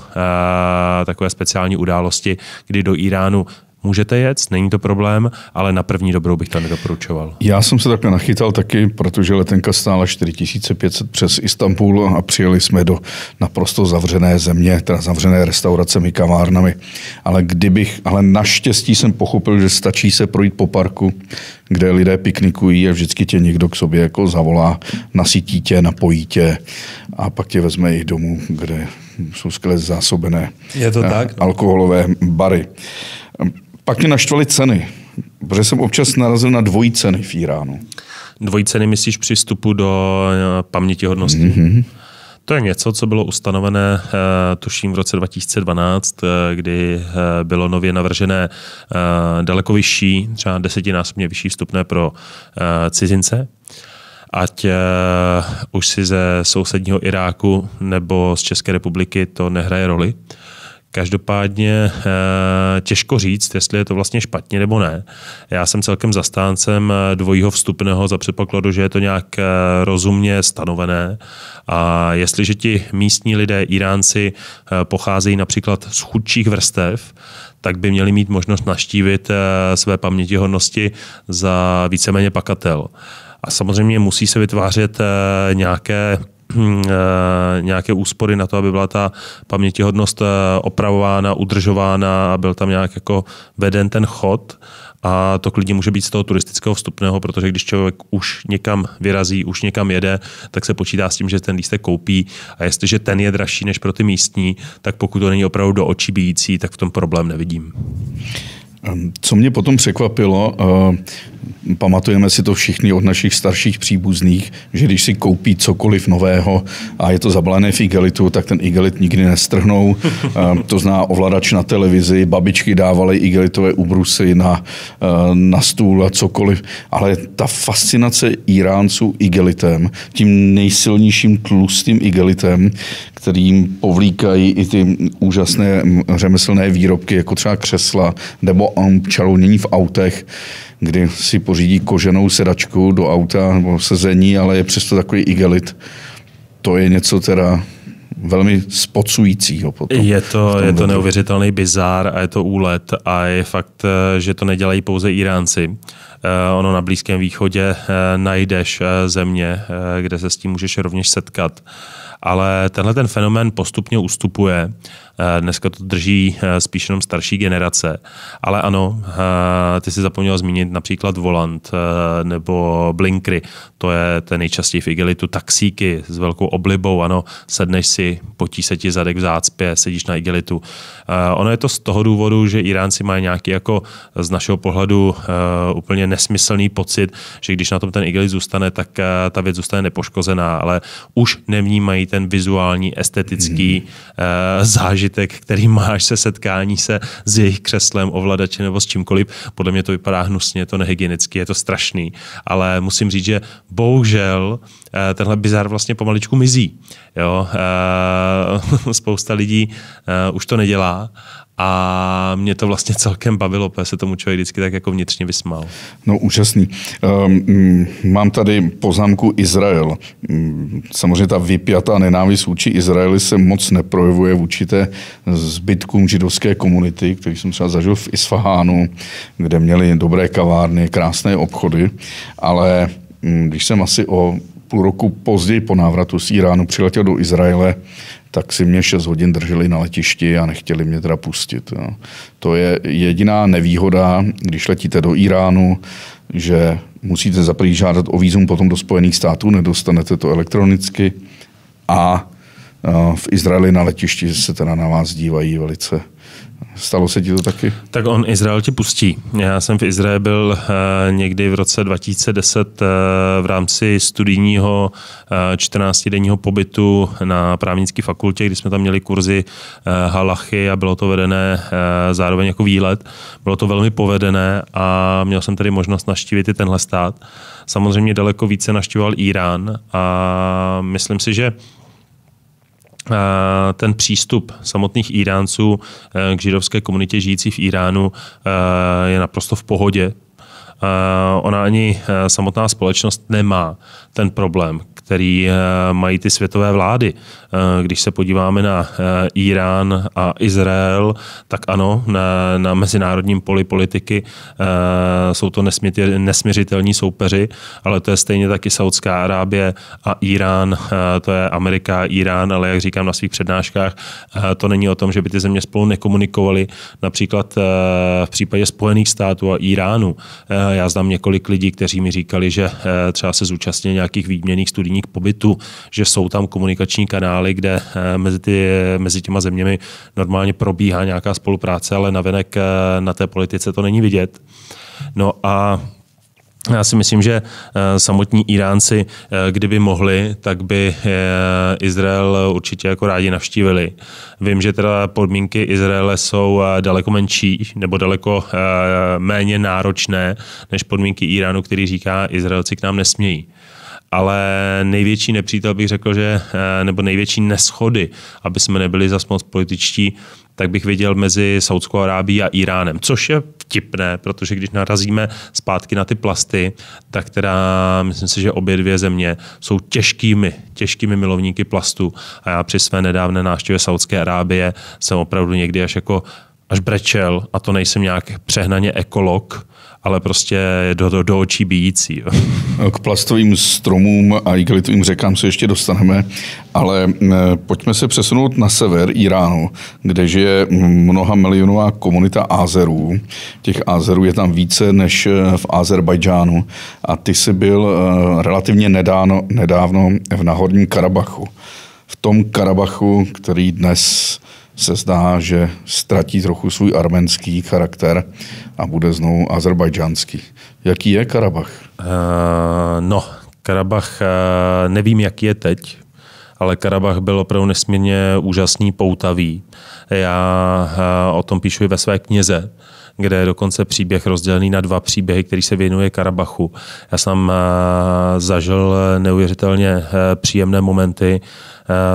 takové speciální události, kdy do Iránu můžete jet, není to problém, ale na první dobrou bych to nedoporučoval. Já jsem se takhle nachytal taky, protože letenka stála 4500 přes Istanbul a přijeli jsme do naprosto zavřené země, teda zavřené restauracemi, kavárnami. Ale kdybych, ale naštěstí jsem pochopil, že stačí se projít po parku, kde lidé piknikují a vždycky tě někdo k sobě jako zavolá, nasytí tě, napojí tě a pak tě vezme i domů, kde jsou skvěle zásobené Je to eh, tak? alkoholové bary. Pak mě naštvaly ceny, protože jsem občas narazil na dvojí ceny v Iránu. Dvojí ceny myslíš při vstupu do eh, paměti hodnosti? Mm-hmm. To je něco, co bylo ustanovené, eh, tuším, v roce 2012, eh, kdy bylo nově navržené daleko vyšší, třeba desetinásobně vyšší vstupné pro cizince. Ať už si ze sousedního Iráku nebo z České republiky to nehraje roli. Každopádně eh, těžko říct, jestli je to vlastně špatně nebo ne. Já jsem celkem zastáncem eh, dvojího vstupného za předpokladu, že je to nějak eh, rozumně stanovené. A jestliže ti místní lidé, Iránci, pocházejí například z chudších vrstev, tak by měli mít možnost naštívit své pamětihodnosti za víceméně pakatel. A samozřejmě musí se vytvářet nějaké Hm, eh, nějaké úspory na to, aby byla ta pamětihodnost eh, opravována, udržována a byl tam nějak jako veden ten chod. A to klidně může být z toho turistického vstupného, protože když člověk už někam vyrazí, už někam jede, tak se počítá s tím, že ten lístek koupí. A jestliže ten je dražší než pro ty místní, tak pokud to není opravdu do očí bíjící, tak v tom problém nevidím. Co mě potom překvapilo, eh, pamatujeme si to všichni od našich starších příbuzných, že když si koupí cokoliv nového a je to zabalené v igelitu, tak ten igelit nikdy nestrhnou. Eh, to zná ovladač na televizi, babičky dávaly igelitové ubrusy na, eh, na stůl a cokoliv. Ale ta fascinace Iránců igelitem, tím nejsilnějším tlustým igelitem, kterým povlíkají i ty úžasné řemeslné výrobky, jako třeba křesla nebo mm, čalounění v autech, kdy si pořídí koženou sedačku do auta nebo sezení, ale je přesto takový igelit. To je něco teda velmi spocujícího potom. Je to, je to neuvěřitelný bizár a je to úlet a je fakt, eh, že to nedělají pouze Iránci. Eh, ono na Blízkém východě eh, najdeš země, kde se s tím můžeš rovněž setkat ale tenhle ten fenomén postupně ustupuje. Eh, dneska to drží eh, spíš jenom starší generace. Ale ano, eh, ty si zapomněl zmínit například volant nebo blinkry. To je ten nejčastěji v igelitu taxíky s velkou oblibou. Ano, sedneš si, potí se ti zadek v zácpě, sedíš na igelitu. Ono je to z toho důvodu, že Iránci mají nějaký jako z našeho pohledu úplně nesmyslný pocit, že když na tom ten igelit zůstane, tak ta věc zůstane nepoškozená, ale už nevnímají ten vizuální, estetický hmm. uh, zážitek, který máš se setkání se s jejich křeslem, ovladače nebo s čímkoliv. Podle mě to vypadá hnusně, je to nehygienicky, je to strašný. Ale musím říct, že bohužel uh, tenhle bizar vlastně pomaličku mizí. Jo? Uh, spousta lidí uh, už to nedělá a mě to vlastně celkem bavilo, protože se tomu člověk vždycky tak jako vnitřně vysmál. No úžasný. Um, mám tady poznámku Izrael. Mm, samozřejmě ta vypjatá nenávist vůči Izraeli se moc neprojevuje v určité zbytkům židovské komunity, který jsem třeba zažil v Isfahánu, kde měli dobré kavárny, krásné obchody, ale mm, když jsem asi o půl roku později po návratu z Iránu přiletěl do Izraele, tak si mě 6 hodin drželi na letišti a nechtěli mě teda pustit. Jo. No. To je jediná nevýhoda, když letíte do Iránu, že musíte zaprvé žádat o vízum potom do Spojených států, nedostanete to elektronicky a eh, v Izraeli na letišti se teda na vás dívají velice Stalo se ti to taky? Tak on Izrael ti pustí. Já jsem v Izraeli byl eh, někdy v roce 2010 eh, v rámci studijního 14-denního eh, pobytu na právnické fakultě, kdy jsme tam měli kurzy halachy a bylo to vedené zároveň jako výlet. Bylo to velmi povedené a měl jsem tady možnost naštívit i tenhle stát. Samozřejmě daleko více naštíval Irán a myslím si, že ten přístup samotných Iránců eh, k židovské komunitě žijící v Iránu eh, je naprosto v pohodě. Eh, ona ani samotná společnost nemá ten problém, který eh, mají ty světové vlády. Eh, když se podíváme na eh, Irán a Izrael, tak ano, na, na mezinárodním poli politiky jsou to nesměřitelní soupeři, ale to je stejně taky Saudská Arábie a Irán, to je Amerika a Irán, ale jak říkám na svých přednáškách, to není o tom, že by ty země spolu nekomunikovaly. Například v případě Spojených států a Iránu. Já znám několik lidí, kteří mi říkali, že třeba se zúčastnili nějakých výměných studií k pobytu, že jsou tam komunikační kanály, kde eh, mezi, ty, eh, mezi těma zeměmi normálně probíhá nějaká spolupráce, ale navenek eh, na té politice to není vidět. No a já si myslím, že samotní Iránci, kdyby mohli, tak by Izrael určitě jako rádi navštívili. Vím, že teda podmínky Izraele jsou daleko menší nebo daleko méně náročné než podmínky Iránu, který říká, Izraelci k nám nesmějí ale největší nepřítel bych řekl, že, eh, nebo největší neschody, aby jsme nebyli zas moc političtí, tak bych viděl mezi Saudskou Arábií a Iránem, což je vtipné, protože když narazíme zpátky na ty plasty, tak teda myslím si, že obě dvě země jsou těžkými, těžkými milovníky plastu a já při své nedávné návštěvě Saudské Arábie jsem opravdu někdy až jako až brečel a to nejsem nějak přehnaně ekolog, ale prostě do, do, do očí bíjící. Jo. K plastovým stromům a igelitovým řekám se ještě dostaneme, ale pojďme se přesunout na sever Iránu, kde žije mnoha milionová komunita Azerů. Těch Azerů je tam více než e, v Azerbajdžánu a ty jsi byl e, relativně nedáno, nedávno v Nahorním Karabachu. V tom Karabachu, který dnes se zdá, že ztratí trochu svůj arménský charakter a bude znovu azerbajdžánský. Jaký je Karabach? Uh, no, Karabach, uh, nevím, jaký je teď, ale Karabach byl opravdu nesmírně úžasný, poutavý. Já uh, o tom píšu i ve své knize. Uh, kde je dokonce příběh rozdělený na dva příběhy, který se věnuje Karabachu. Já jsem eh, zažil eh, neuvěřitelně eh, příjemné momenty,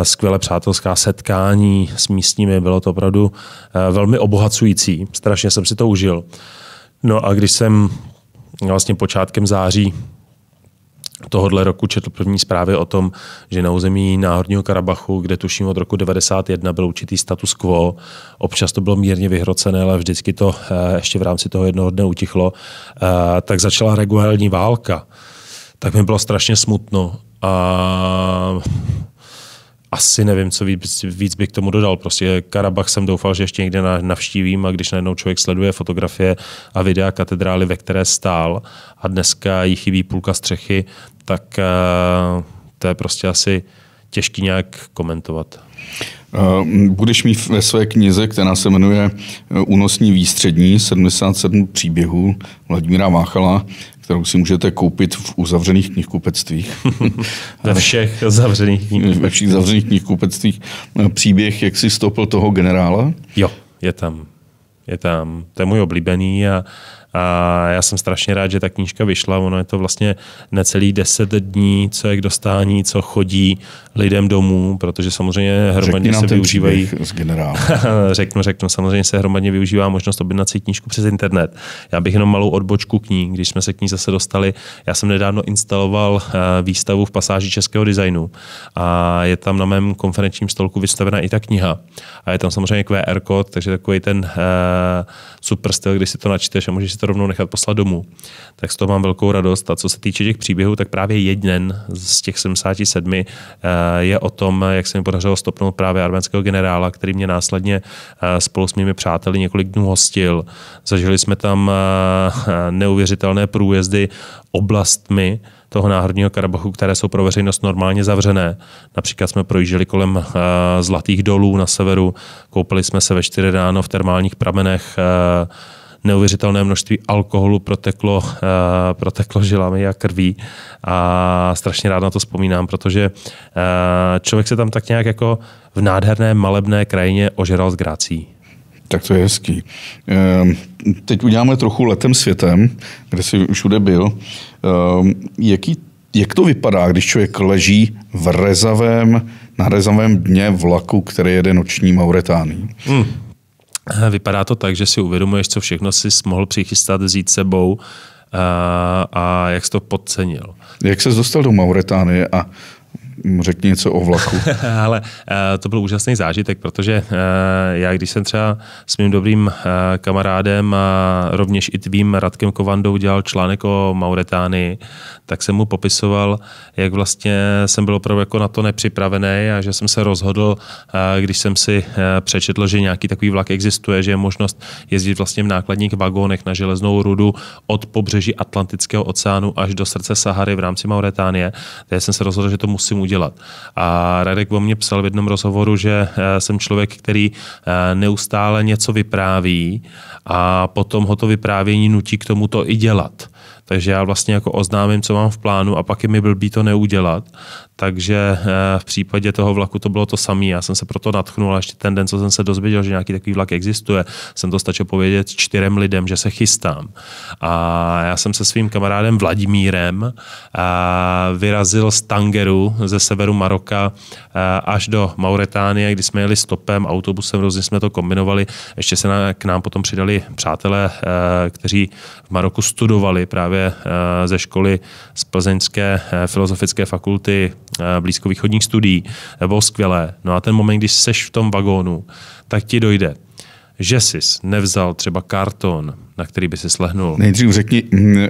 skvěle přátelská setkání s místními, bylo to opravdu velmi obohacující, strašně jsem si to užil. No a když jsem vlastně počátkem září tohohle roku četl první zprávy o tom, že na území Náhorního Karabachu, kde tuším od roku 91 byl určitý status quo, občas to bylo mírně vyhrocené, ale vždycky to eh, ještě v rámci toho jednoho dne utichlo, eh, tak začala regulární válka. Tak mi bylo strašně smutno a asi nevím, co víc, víc bych k tomu dodal. Prostě Karabach jsem doufal, že ještě někde navštívím a když najednou člověk sleduje fotografie a videa katedrály, ve které stál a dneska jí chybí půlka střechy, tak eh, to je prostě asi těžký nějak komentovat. Eh, budeš mít ve své knize, která se jmenuje eh, Únosní výstřední, 77 příběhů Vladimíra Váchala, kterou si můžete koupit v uzavřených knihkupectvích. Ve všech zavřených knihkupectvích. Ve všech zavřených knihkupectvích. Příběh, jak si stopil toho generála? Jo, je tam. Je tam. To je můj oblíbený a a já jsem strašně rád, že ta knížka vyšla. Ono je to vlastně necelý deset dní, co je k dostání, co chodí lidem domů, protože samozřejmě hromadně se využívají. Z řeknu, řeknu. Samozřejmě se hromadně využívá možnost objednat si knížku přes internet. Já bych jenom malou odbočku k ní, když jsme se k ní zase dostali. Já jsem nedávno instaloval eh, výstavu v pasáži českého designu a je tam na mém konferenčním stolku vystavena i ta kniha. A je tam samozřejmě QR kód, takže takový ten uh, super styl, když si to načteš a můžeš si to rovnou nechat poslat domů. Tak z toho mám velkou radost. A co se týče těch příběhů, tak právě jeden z těch 77 eh, je o tom, jak se mi podařilo stopnout právě arménského generála, který mě následně eh, spolu s mými přáteli několik dnů hostil. Zažili jsme tam eh, neuvěřitelné průjezdy oblastmi, toho Národního Karabachu, které jsou pro veřejnost normálně zavřené. Například jsme projížděli kolem Zlatých dolů na severu, koupili jsme se ve 4 ráno v termálních pramenech, neuvěřitelné množství alkoholu proteklo, eh, proteklo žilami a krví a strašně rád na to vzpomínám, protože eh, člověk se tam tak nějak jako v nádherné malebné krajině ožeral s grácí. Tak to je hezký. Ehm, teď uděláme trochu letem světem, kde jsi všude byl. Ehm, jaký, jak to vypadá, když člověk leží v rezavém, na rezavém dně vlaku, který jede noční Mauretánii? Hmm. Eh, vypadá to tak, že si uvědomuješ, co všechno si mohl přichystat, vzít sebou a, eh, a jak jsi to podcenil. Jak se dostal do Mauretánie a Mm, řekni něco o vlaku. Ale eh, to byl úžasný zážitek, protože eh, já, když jsem třeba s mým dobrým eh, kamarádem a rovněž i tvým Radkem Kovandou dělal článek o Mauretánii, tak jsem mu popisoval, jak vlastně jsem byl opravdu jako na to nepřipravený a že jsem se rozhodl, když jsem si přečetl, že nějaký takový vlak existuje, že je možnost jezdit vlastně v nákladních vagónech na železnou rudu od pobřeží Atlantického oceánu až do srdce Sahary v rámci Mauretánie. Takže jsem se rozhodl, že to musím udělat udělat. A Radek o mě psal v jednom rozhovoru, že eh, jsem člověk, který eh, neustále něco vypráví a potom ho to vyprávění nutí k tomu to i dělat takže já vlastně jako oznámím, co mám v plánu a pak je mi blbý to neudělat. Takže eh, v případě toho vlaku to bylo to samé. Já jsem se proto natchnul a ještě ten den, co jsem se dozvěděl, že nějaký takový vlak existuje, jsem to stačil povědět čtyřem lidem, že se chystám. A já jsem se svým kamarádem Vladimírem eh, vyrazil z Tangeru ze severu Maroka eh, až do Mauretánie, kdy jsme jeli stopem, autobusem, různě jsme to kombinovali. Ještě se k nám potom přidali přátelé, kteří v Maroku studovali právě právě eh, ze školy z Plzeňské eh, filozofické fakulty eh, blízkovýchodních studií. Bylo skvělé. No a ten moment, když seš v tom vagónu, tak ti dojde, že jsi nevzal třeba karton, na který by si slehnul. Nejdřív řekni, hm,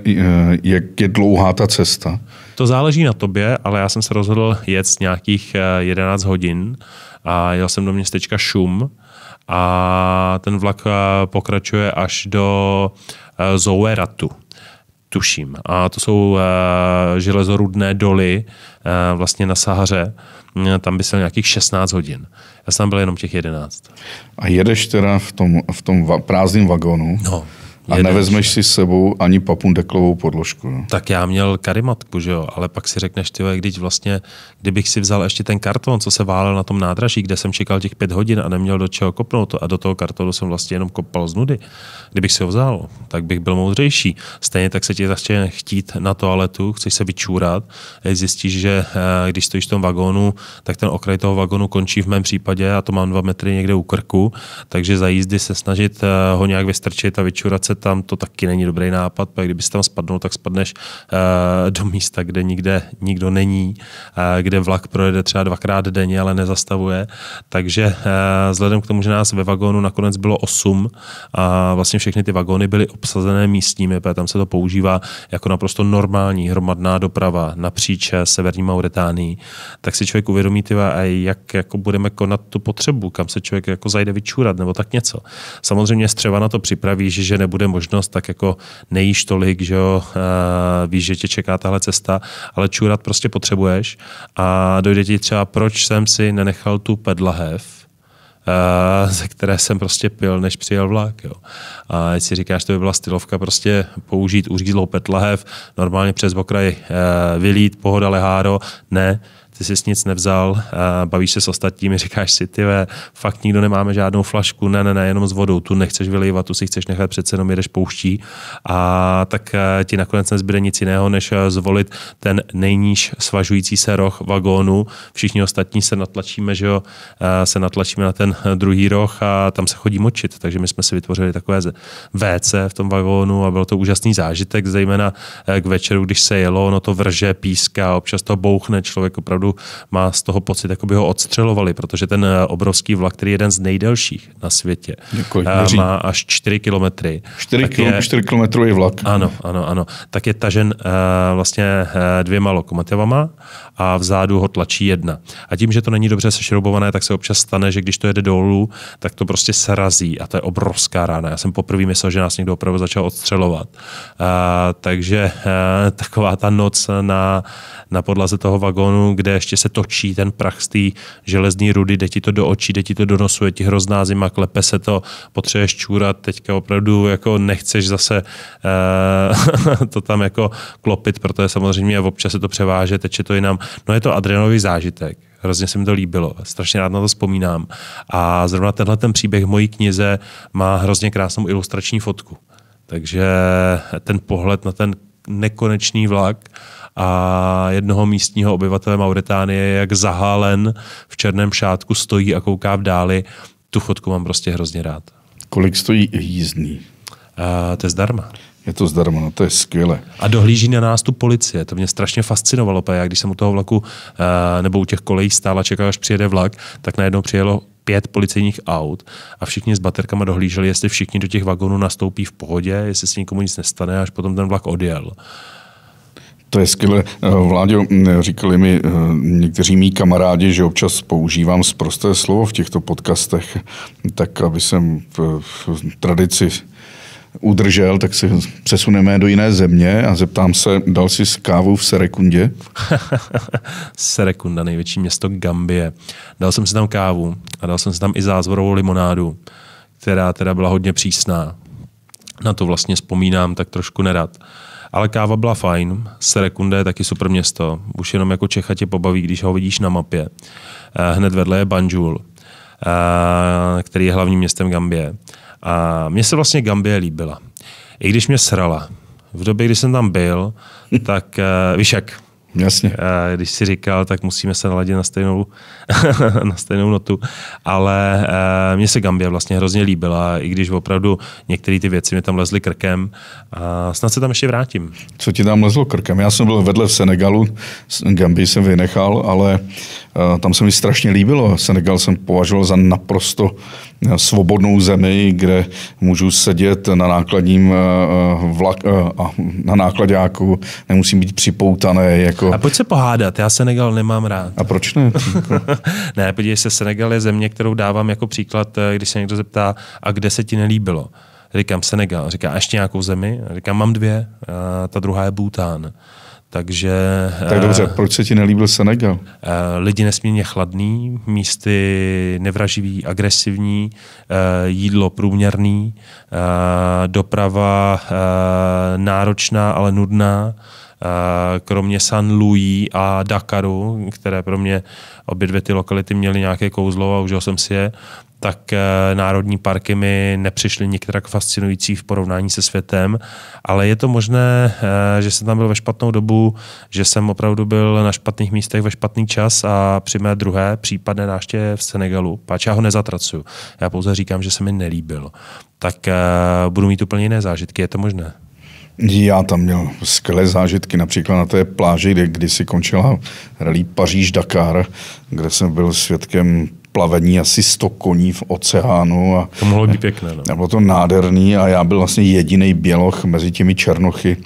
jak je dlouhá ta cesta. To záleží na tobě, ale já jsem se rozhodl jet nějakých 11 hodin a jel jsem do městečka Šum a ten vlak pokračuje až do Zoueratu tuším. A to jsou eh, železorudné doly eh, vlastně na Sahaře. Mm, tam by se nějakých 16 hodin. Já jsem byl jenom těch 11. A jedeš teda v tom, v tom prázdném vagónu. No a jeden, nevezmeš že? si s sebou ani papundeklovou podložku. No. Tak já měl karimatku, že jo, ale pak si řekneš, ty když vlastně, kdybych si vzal ještě ten karton, co se válel na tom nádraží, kde jsem čekal těch pět hodin a neměl do čeho kopnout a do toho kartonu jsem vlastně jenom kopal z nudy. Kdybych si ho vzal, tak bych byl moudřejší. Stejně tak se ti začne chtít na toaletu, chceš se vyčůrat, zjistíš, že eh, když stojíš v tom vagónu, tak ten okraj toho vagónu končí v mém případě a to mám dva metry někde u krku, takže za jízdy se snažit eh, ho nějak vystrčit a vyčůrat se tam, to taky není dobrý nápad, protože kdyby tam spadnul, tak spadneš uh, do místa, kde nikde nikdo není, uh, kde vlak projede třeba dvakrát denně, ale nezastavuje. Takže uh, vzhledem k tomu, že nás ve vagónu nakonec bylo 8 a vlastně všechny ty vagóny byly obsazené místními, protože tam se to používá jako naprosto normální hromadná doprava napříč severní Mauritánií, tak si člověk uvědomí, tyva, jak jako budeme konat tu potřebu, kam se člověk jako zajde vyčůrat nebo tak něco. Samozřejmě střeva na to připraví, že nebude možnost, tak jako nejíš tolik, že jo, eh, víš, že tě čeká tahle cesta, ale čůrat prostě potřebuješ a dojde ti třeba, proč jsem si nenechal tu pedlahev, eh, ze které jsem prostě pil, než přijel vlak. Jo. A jestli říkáš, to by byla stylovka, prostě použít uřízlou petlahev, normálně přes okraj eh, vylít, pohoda leháro, ne, ty jsi nic nevzal, eh, bavíš se s ostatními, říkáš si, ty ve, fakt nikdo nemáme žádnou flašku, ne, ne, ne, jenom s vodou, tu nechceš vylejvat, tu si chceš nechat přece jenom jedeš pouští a tak eh, ti nakonec nezbyde nic jiného, než eh, zvolit ten nejníž svažující se roh vagónu, všichni ostatní se natlačíme, že jo, se natlačíme na ten druhý roh a tam se chodí močit, takže my jsme si vytvořili takové WC v tom vagónu a byl to úžasný zážitek, zejména k večeru, když se jelo, no to vrže, píská, občas to bouchne, člověk opravdu opravdu má z toho pocit, jako by ho odstřelovali, protože ten eh, obrovský vlak, který je jeden z nejdelších na světě, Děkuji, jako eh, má až 4 kilometry. 4, kilo, je, 4 kilometrový vlak. Ano, ano, ano. Tak je tažen uh, vlastně uh, dvěma lokomotivama a vzadu ho tlačí jedna. A tím, že to není dobře sešroubované, tak se občas stane, že když to jede dolů, tak to prostě srazí a to je obrovská rána. Já jsem poprvé myslel, že nás někdo opravdu začal odstřelovat. Uh, takže uh, taková ta noc na, na podlaze toho vagónu, kde ještě se točí ten prach z té železní rudy, jde ti to do očí, jde ti to do nosu, je ti hrozná zima, klepe se to, potřebuješ čůrat, teďka opravdu jako nechceš zase uh, to tam jako klopit, protože samozřejmě občas se to převáže, teče to jinam. No je to adrenový zážitek hrozně se mi to líbilo, strašně rád na to vzpomínám. A zrovna tenhle ten příběh v mojí knize má hrozně krásnou ilustrační fotku. Takže ten pohled na ten nekonečný vlak a jednoho místního obyvatele Mauritánie, jak zahálen v černém šátku stojí a kouká v dáli. Tu fotku mám prostě hrozně rád. Kolik stojí jízdný? A, to je zdarma. Je to zdarma, no to je skvělé. A dohlíží na nás tu policie, to mě strašně fascinovalo. Já když jsem u toho vlaku eh, nebo u těch kolejí stál a čekal, až přijede vlak, tak najednou přijelo pět policejních aut a všichni s baterkama dohlíželi, jestli všichni do těch vagonů nastoupí v pohodě, jestli se nikomu nic nestane, až potom ten vlak odjel. To je skvělé. Eh, Vládě, mm, říkali mi eh, někteří mý kamarádi, že občas používám zprosté slovo v těchto podcastech, tak aby jsem v, tradici udržel, tak se přesuneme do jiné země a zeptám se, dal jsi s kávu v Serekundě? Serekunda, největší město Gambie. Dal jsem si tam kávu a dal jsem si tam i zázvorovou limonádu, která teda byla hodně přísná. Na to vlastně vzpomínám tak trošku nerad. Ale káva byla fajn, Serekunda je taky super město, už jenom jako Čecha tě pobaví, když ho vidíš na mapě. Eh, hned vedle je Banjul, eh, který je hlavním městem Gambie. A mně se vlastně Gambie líbila. I když mě srala. V době, kdy jsem tam byl, tak eh, víš jak, Jasně. Eh, když si říkal, tak musíme se naladit na stejnou, na stejnou notu. Ale eh, mně se Gambia vlastně hrozně líbila, i když opravdu některé ty věci mi tam lezly krkem. A snad se tam ještě vrátím. Co ti tam lezlo krkem? Já jsem byl vedle v Senegalu, Gambii jsem vynechal, ale Eh, tam se mi strašně líbilo. Senegal jsem považoval za naprosto eh, svobodnou zemi, kde můžu sedět na nákladním eh, vlak, na nákladňáku, nemusím být připoutané. Jako... A pojď se pohádat, já Senegal nemám rád. A proč ne? ne, podívej se, Senegal je země, kterou dávám jako příklad, když se někdo zeptá, a kde se ti nelíbilo? Říkám Senegal, říká ještě nějakou zemi, říkám mám dvě, a ta druhá je Bhutan. Takže, tak eh, dobře, proč se ti nelíbil Senegal? Eh, lidi nesmírně chladný, místy nevraživý, agresivní, eh, jídlo průměrný, doprava náročná, ale nudná kromě San Louis a Dakaru, které pro mě obě dvě ty lokality měly nějaké kouzlo a užil jsem si je, tak eh, národní parky mi nepřišly některak fascinující v porovnání se světem, ale je to možné, eh, že jsem tam byl ve špatnou dobu, že jsem opravdu byl na špatných místech ve špatný čas a při mé druhé případné náště v Senegalu, páč já ho nezatracuju, já pouze říkám, že se mi nelíbil, tak eh, budu mít úplně jiné zážitky, je to možné? Já tam měl skvělé zážitky, například na té pláži, kde kdysi končila rally Paříž-Dakar, kde jsem byl svědkem plavení asi 100 koní v oceánu. A, to mohlo být pěkné. No. Bylo to nádherný a já byl vlastně jediný běloch mezi těmi černochy.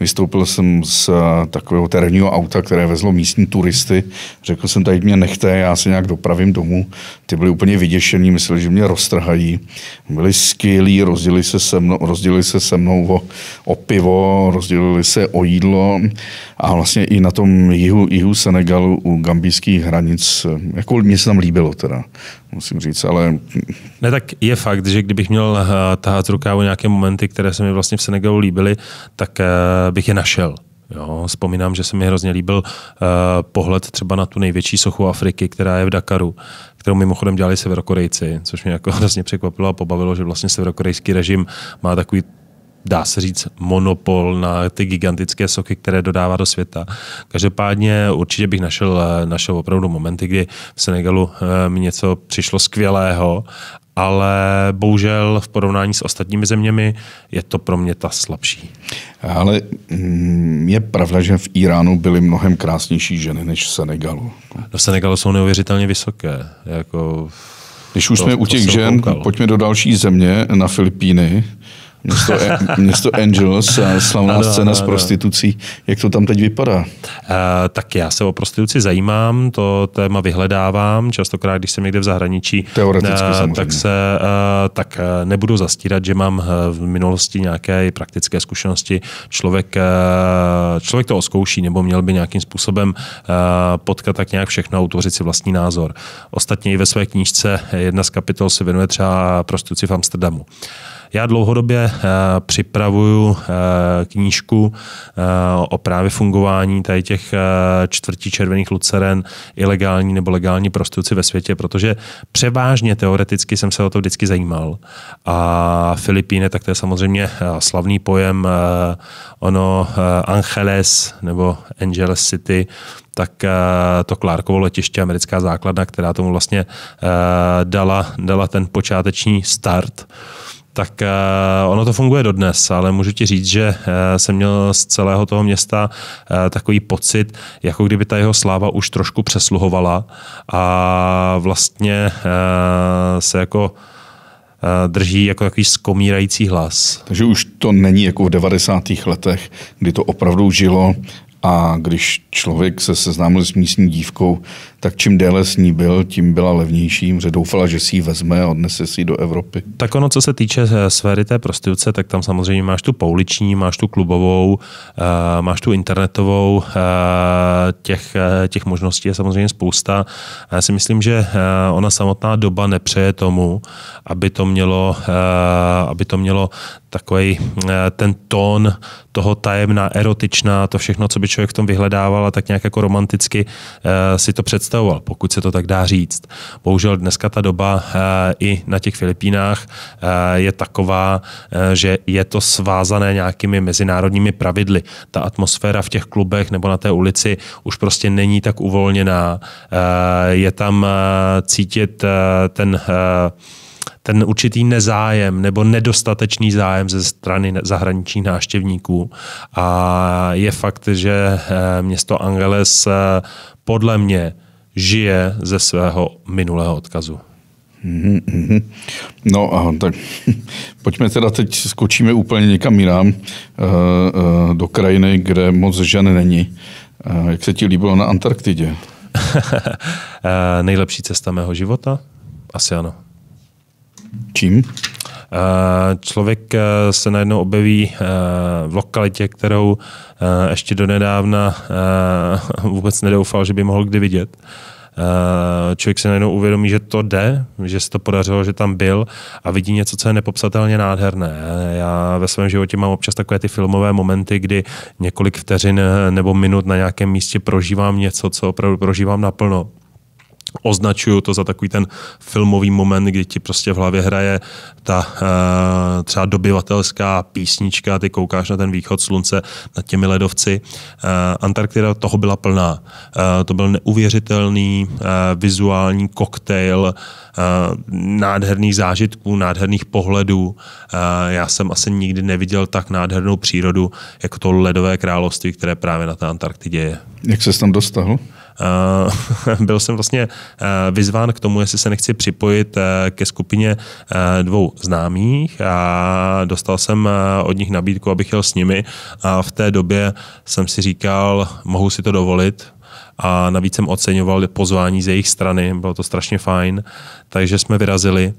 Vystoupil jsem z eh, takového terénního auta, které vezlo místní turisty. Řekl jsem, tady mě nechte, já se nějak dopravím domů. Ty byli úplně vyděšený, mysleli, že mě roztrhají. Byli skvělí, rozdělili se se mnou, rozdělili se se mnou o, o pivo, rozdělili se o jídlo a vlastně i na tom jihu, jihu Senegalu u gambijských hranic, eh, jako mě se tam líbilo teda teda, musím říct, ale... Ne, tak je fakt, že kdybych měl eh, tahat z rukávu nějaké momenty, které se mi vlastně v Senegalu líbily, tak eh, bych je našel. Jo, vzpomínám, že se mi hrozně líbil uh, pohled třeba na tu největší sochu Afriky, která je v Dakaru, kterou mimochodem dělali severokorejci, což mě jako hrozně překvapilo a pobavilo, že vlastně severokorejský režim má takový dá se říct, monopol na ty gigantické soky, které dodává do světa. Každopádně určitě bych našel, eh, našel opravdu momenty, kdy v Senegalu eh, mi něco přišlo skvělého, ale bohužel v porovnání s ostatními zeměmi je to pro mě ta slabší. Ale mm, je pravda, že v Iránu byly mnohem krásnější ženy než v Senegalu. No v Senegalu jsou neuvěřitelně vysoké. Jako... Když už to, jsme to u těch žen, koukal. pojďme do další země, na Filipíny. Město, e- město Angels a slavná ano, scéna ano, s prostitucí. Jak to tam teď vypadá? Uh, tak já se o prostituci zajímám, to téma vyhledávám. Častokrát, když jsem někde v zahraničí, Teoreticky, uh, tak se uh, tak uh, nebudu zastírat, že mám v minulosti nějaké praktické zkušenosti. Člověk, uh, člověk to oskouší, nebo měl by nějakým způsobem uh, potkat tak nějak všechno a utvořit si vlastní názor. Ostatně i ve své knížce jedna z kapitol se věnuje třeba prostituci v Amsterdamu. Já dlouhodobě eh, připravuju eh, knížku eh, o právě fungování tady těch čtvrtí červených luceren, ilegální nebo legální prostituci ve světě, protože převážně teoreticky jsem se o to vždycky zajímal. A Filipíny, tak to je samozřejmě slavný pojem, ono Angeles nebo Angeles City, tak to Clarkovo letiště, americká základna, která tomu vlastně dala, dala ten počáteční start. Uh, tak eh, ono to funguje dodnes, ale můžu ti říct, že eh, jsem měl z celého toho města eh, takový pocit, jako kdyby ta jeho sláva už trošku přesluhovala a vlastně se jako drží jako takový skomírající hlas. Takže už to není jako v 90. letech, kdy to opravdu žilo a když člověk se seznámil s místní dívkou, tak čím déle s ní byl, tím byla levnější, že doufala, že si ji vezme a odnese si ji do Evropy. Tak ono, co se týče eh, sféry té prostituce, tak tam samozřejmě máš tu pouliční, máš tu klubovou, eh, máš tu internetovou, eh, těch, těch možností je samozřejmě spousta. já si myslím, že ona samotná doba nepřeje tomu, aby to mělo, aby to mělo takový eh, ten tón toho tajemná, erotičná, to všechno, co by člověk v tom vyhledával a tak nějak jako romanticky eh, si to představoval, pokud se to tak dá říct. Bohužel dneska ta doba eh, i na těch Filipínách je taková, že je to svázané nějakými mezinárodními pravidly. Ta atmosféra v těch klubech nebo na té ulici už prostě není tak uvolněná. Je tam cítit ten ten určitý nezájem nebo nedostatečný zájem ze strany zahraničních náštěvníků A je fakt, že eh, město Angeles eh, podle mě žije ze svého minulého odkazu. Mhm, mhm. No a tak pojďme teda teď skočíme úplně někam jinam, eh, do krajiny, kde moc žen není. Jak se ti líbilo na Antarktidě? Nejlepší cesta mého života? Asi ano. Čím? Eh, člověk eh, se najednou objeví eh, v lokalitě, kterou ještě donedávna vůbec nedoufal, že by mohl kdy vidět. Člověk se najednou uvědomí, že to jde, že se to podařilo, že tam byl a vidí něco, co je nepopsatelně nádherné. Já ve svém životě mám občas takové ty filmové momenty, kdy několik vteřin nebo minut na nějakém místě prožívám něco, co opravdu prožívám naplno označuju to za takový ten filmový moment, kdy ti prostě v hlavě hraje ta uh, třeba dobyvatelská písnička, ty koukáš na ten východ slunce nad těmi ledovci. Uh, Antarktida toho byla plná. Uh, to byl neuvěřitelný uh, vizuální koktejl uh, nádherných zážitků, nádherných pohledů. Uh, já jsem asi nikdy neviděl tak nádhernou přírodu, jako to ledové království, které právě na té Antarktidě je. Jak se tam dostal? Eh, byl jsem vlastně eh, vyzván k tomu, jestli se nechci připojit eh, ke skupině dvou známých a dostal jsem od nich nabídku, abych jel s nimi a v té době jsem si říkal, mohu si to dovolit, a navíc jsem oceňoval pozvání z jejich strany, bylo to strašně fajn, takže jsme vyrazili.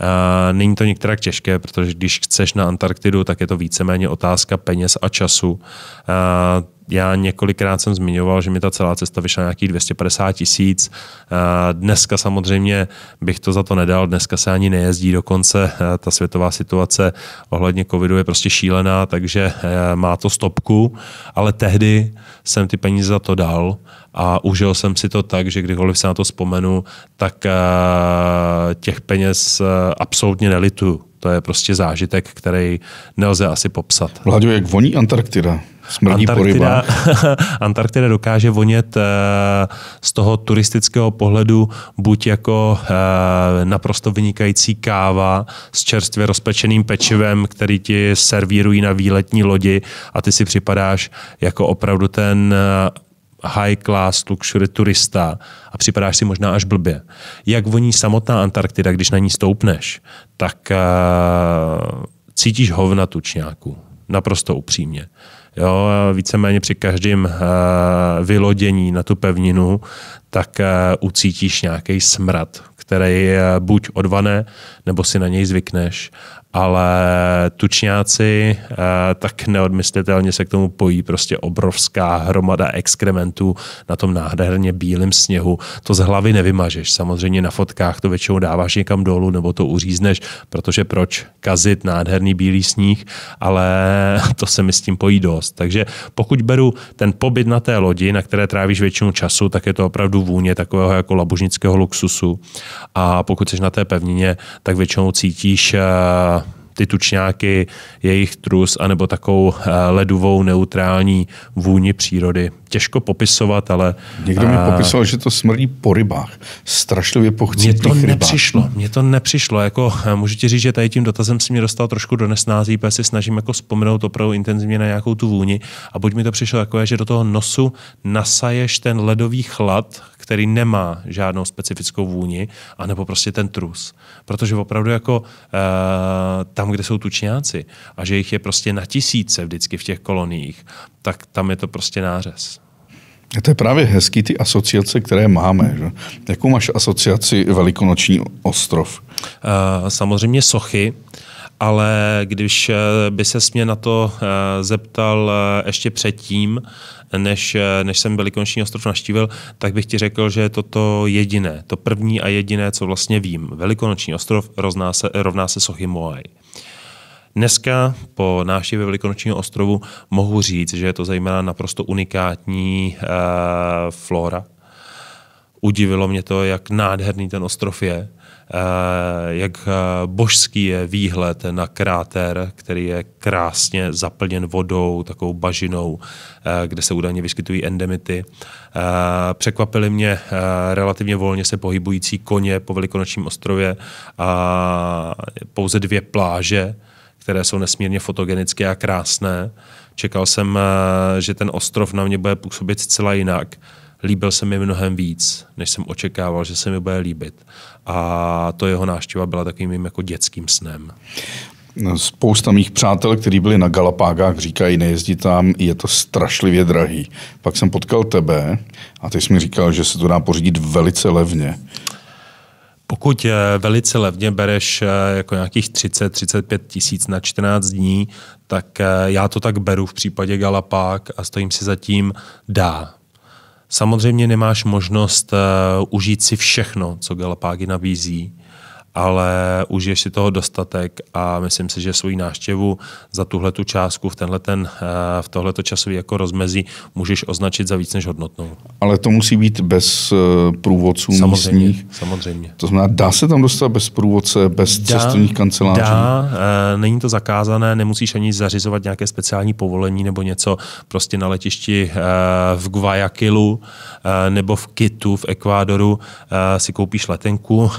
Eh, není to některak těžké, protože když chceš na Antarktidu, tak je to víceméně otázka peněz a času. Eh, já několikrát jsem zmiňoval, že mi ta celá cesta vyšla nějakých 250 tisíc. Eh, dneska samozřejmě bych to za to nedal, dneska se ani nejezdí dokonce. Ta světová situace ohledně covidu je prostě šílená, takže má to stopku, ale tehdy jsem ty peníze za to dal a užil jsem si to tak, že kdykoliv se na to vzpomenu, tak těch peněz absolutně nelitu. To je prostě zážitek, který nelze asi popsat. Vláďo, jak voní Antarktida? Smrdí Antarktida, Antarktida dokáže vonět eh, z toho turistického pohledu buď jako eh, naprosto vynikající káva s čerstvě rozpečeným pečivem, který ti servírují na výletní lodi a ty si připadáš jako opravdu ten eh, high class luxury turista a připadáš si možná až blbě. Jak voní samotná Antarktida, když na ní stoupneš, tak uh, cítíš hovna tučňáku. Naprosto upřímně. Jo, víceméně při každém uh, vylodění na tu pevninu, tak uh, ucítíš nějaký smrad, který buď odvané, nebo si na něj zvykneš ale tučňáci eh, tak neodmyslitelně se k tomu pojí prostě obrovská hromada exkrementů na tom nádherně bílém sněhu. To z hlavy nevymažeš. Samozřejmě na fotkách to většinou dáváš někam dolů nebo to uřízneš, protože proč kazit nádherný bílý sníh, ale to se mi s tím pojí dost. Takže pokud beru ten pobyt na té lodi, na které trávíš většinu času, tak je to opravdu vůně takového jako labužnického luxusu. A pokud jsi na té pevnině, tak většinou cítíš eh, ty tučňáky, jejich trus, anebo takovou eh, ledovou neutrální vůni přírody. Těžko popisovat, ale... Někdo mi eh, popisoval, že to smrdí po rybách. Strašlivě po Mně to rybách. nepřišlo. Mně to nepřišlo. Jako, eh, můžu ti říct, že tady tím dotazem si mě dostal trošku do nesnází, protože si snažím jako vzpomenout opravdu intenzivně na nějakou tu vůni. A buď mi to přišlo takové, že do toho nosu nasaješ ten ledový chlad, který nemá žádnou specifickou vůni, anebo prostě ten trus. Protože opravdu jako e, tam, kde jsou tučňáci a že jich je prostě na tisíce vždycky v těch koloniích, tak tam je to prostě nářez. to je právě hezký ty asociace, které máme. Že? Jakou máš asociaci Velikonoční ostrov? Eh, samozřejmě sochy, ale když eh, by se mě na to eh, zeptal eh, ještě předtím, než, než jsem Velikonoční ostrov naštívil, tak bych ti řekl, že je to jediné, to první a jediné, co vlastně vím. Velikonoční ostrov rovná se, rovná se sochy Moai. Dneska po návštěvě Velikonočního ostrovu mohu říct, že je to zejména naprosto unikátní uh, flora. Udivilo mě to, jak nádherný ten ostrov je Eh, jak eh, božský je výhled na kráter, který je krásně zaplněn vodou, takovou bažinou, eh, kde se údajně vyskytují endemity. Překvapily mě relativně volně se pohybující koně po Velikonočním ostrově a pouze dvě pláže, které jsou nesmírně fotogenické a krásné. Čekal jsem, že ten ostrov na mě bude působit zcela jinak líbil se mi mnohem víc, než jsem očekával, že se mi bude líbit. A to jeho návštěva byla takovým mým jako dětským snem. No, spousta mých přátel, kteří byli na Galapágách, říkají, nejezdí tam, je to strašlivě drahý. Pak jsem potkal tebe a ty jsi mi říkal, že se to dá pořídit velice levně. Pokud eh, velice levně bereš eh, jako nějakých 30-35 tisíc na 14 dní, tak eh, já to tak beru v případě Galapák a stojím si zatím dá. Samozřejmě nemáš možnost uh, užít si všechno, co Galapágy nabízí, ale už je si toho dostatek a myslím si, že svoji návštěvu za tuhle tu částku v, tenhle ten, eh, v tohleto časový jako rozmezí můžeš označit za víc než hodnotnou. Ale to musí být bez eh, průvodců samozřejmě, místních. Samozřejmě. To znamená, dá se tam dostat bez průvodce, bez dá, cestovních kanceláří? Dá, eh, není to zakázané, nemusíš ani zařizovat nějaké speciální povolení nebo něco prostě na letišti v Guayaquilu nebo v Kitu v Ekvádoru si koupíš letenku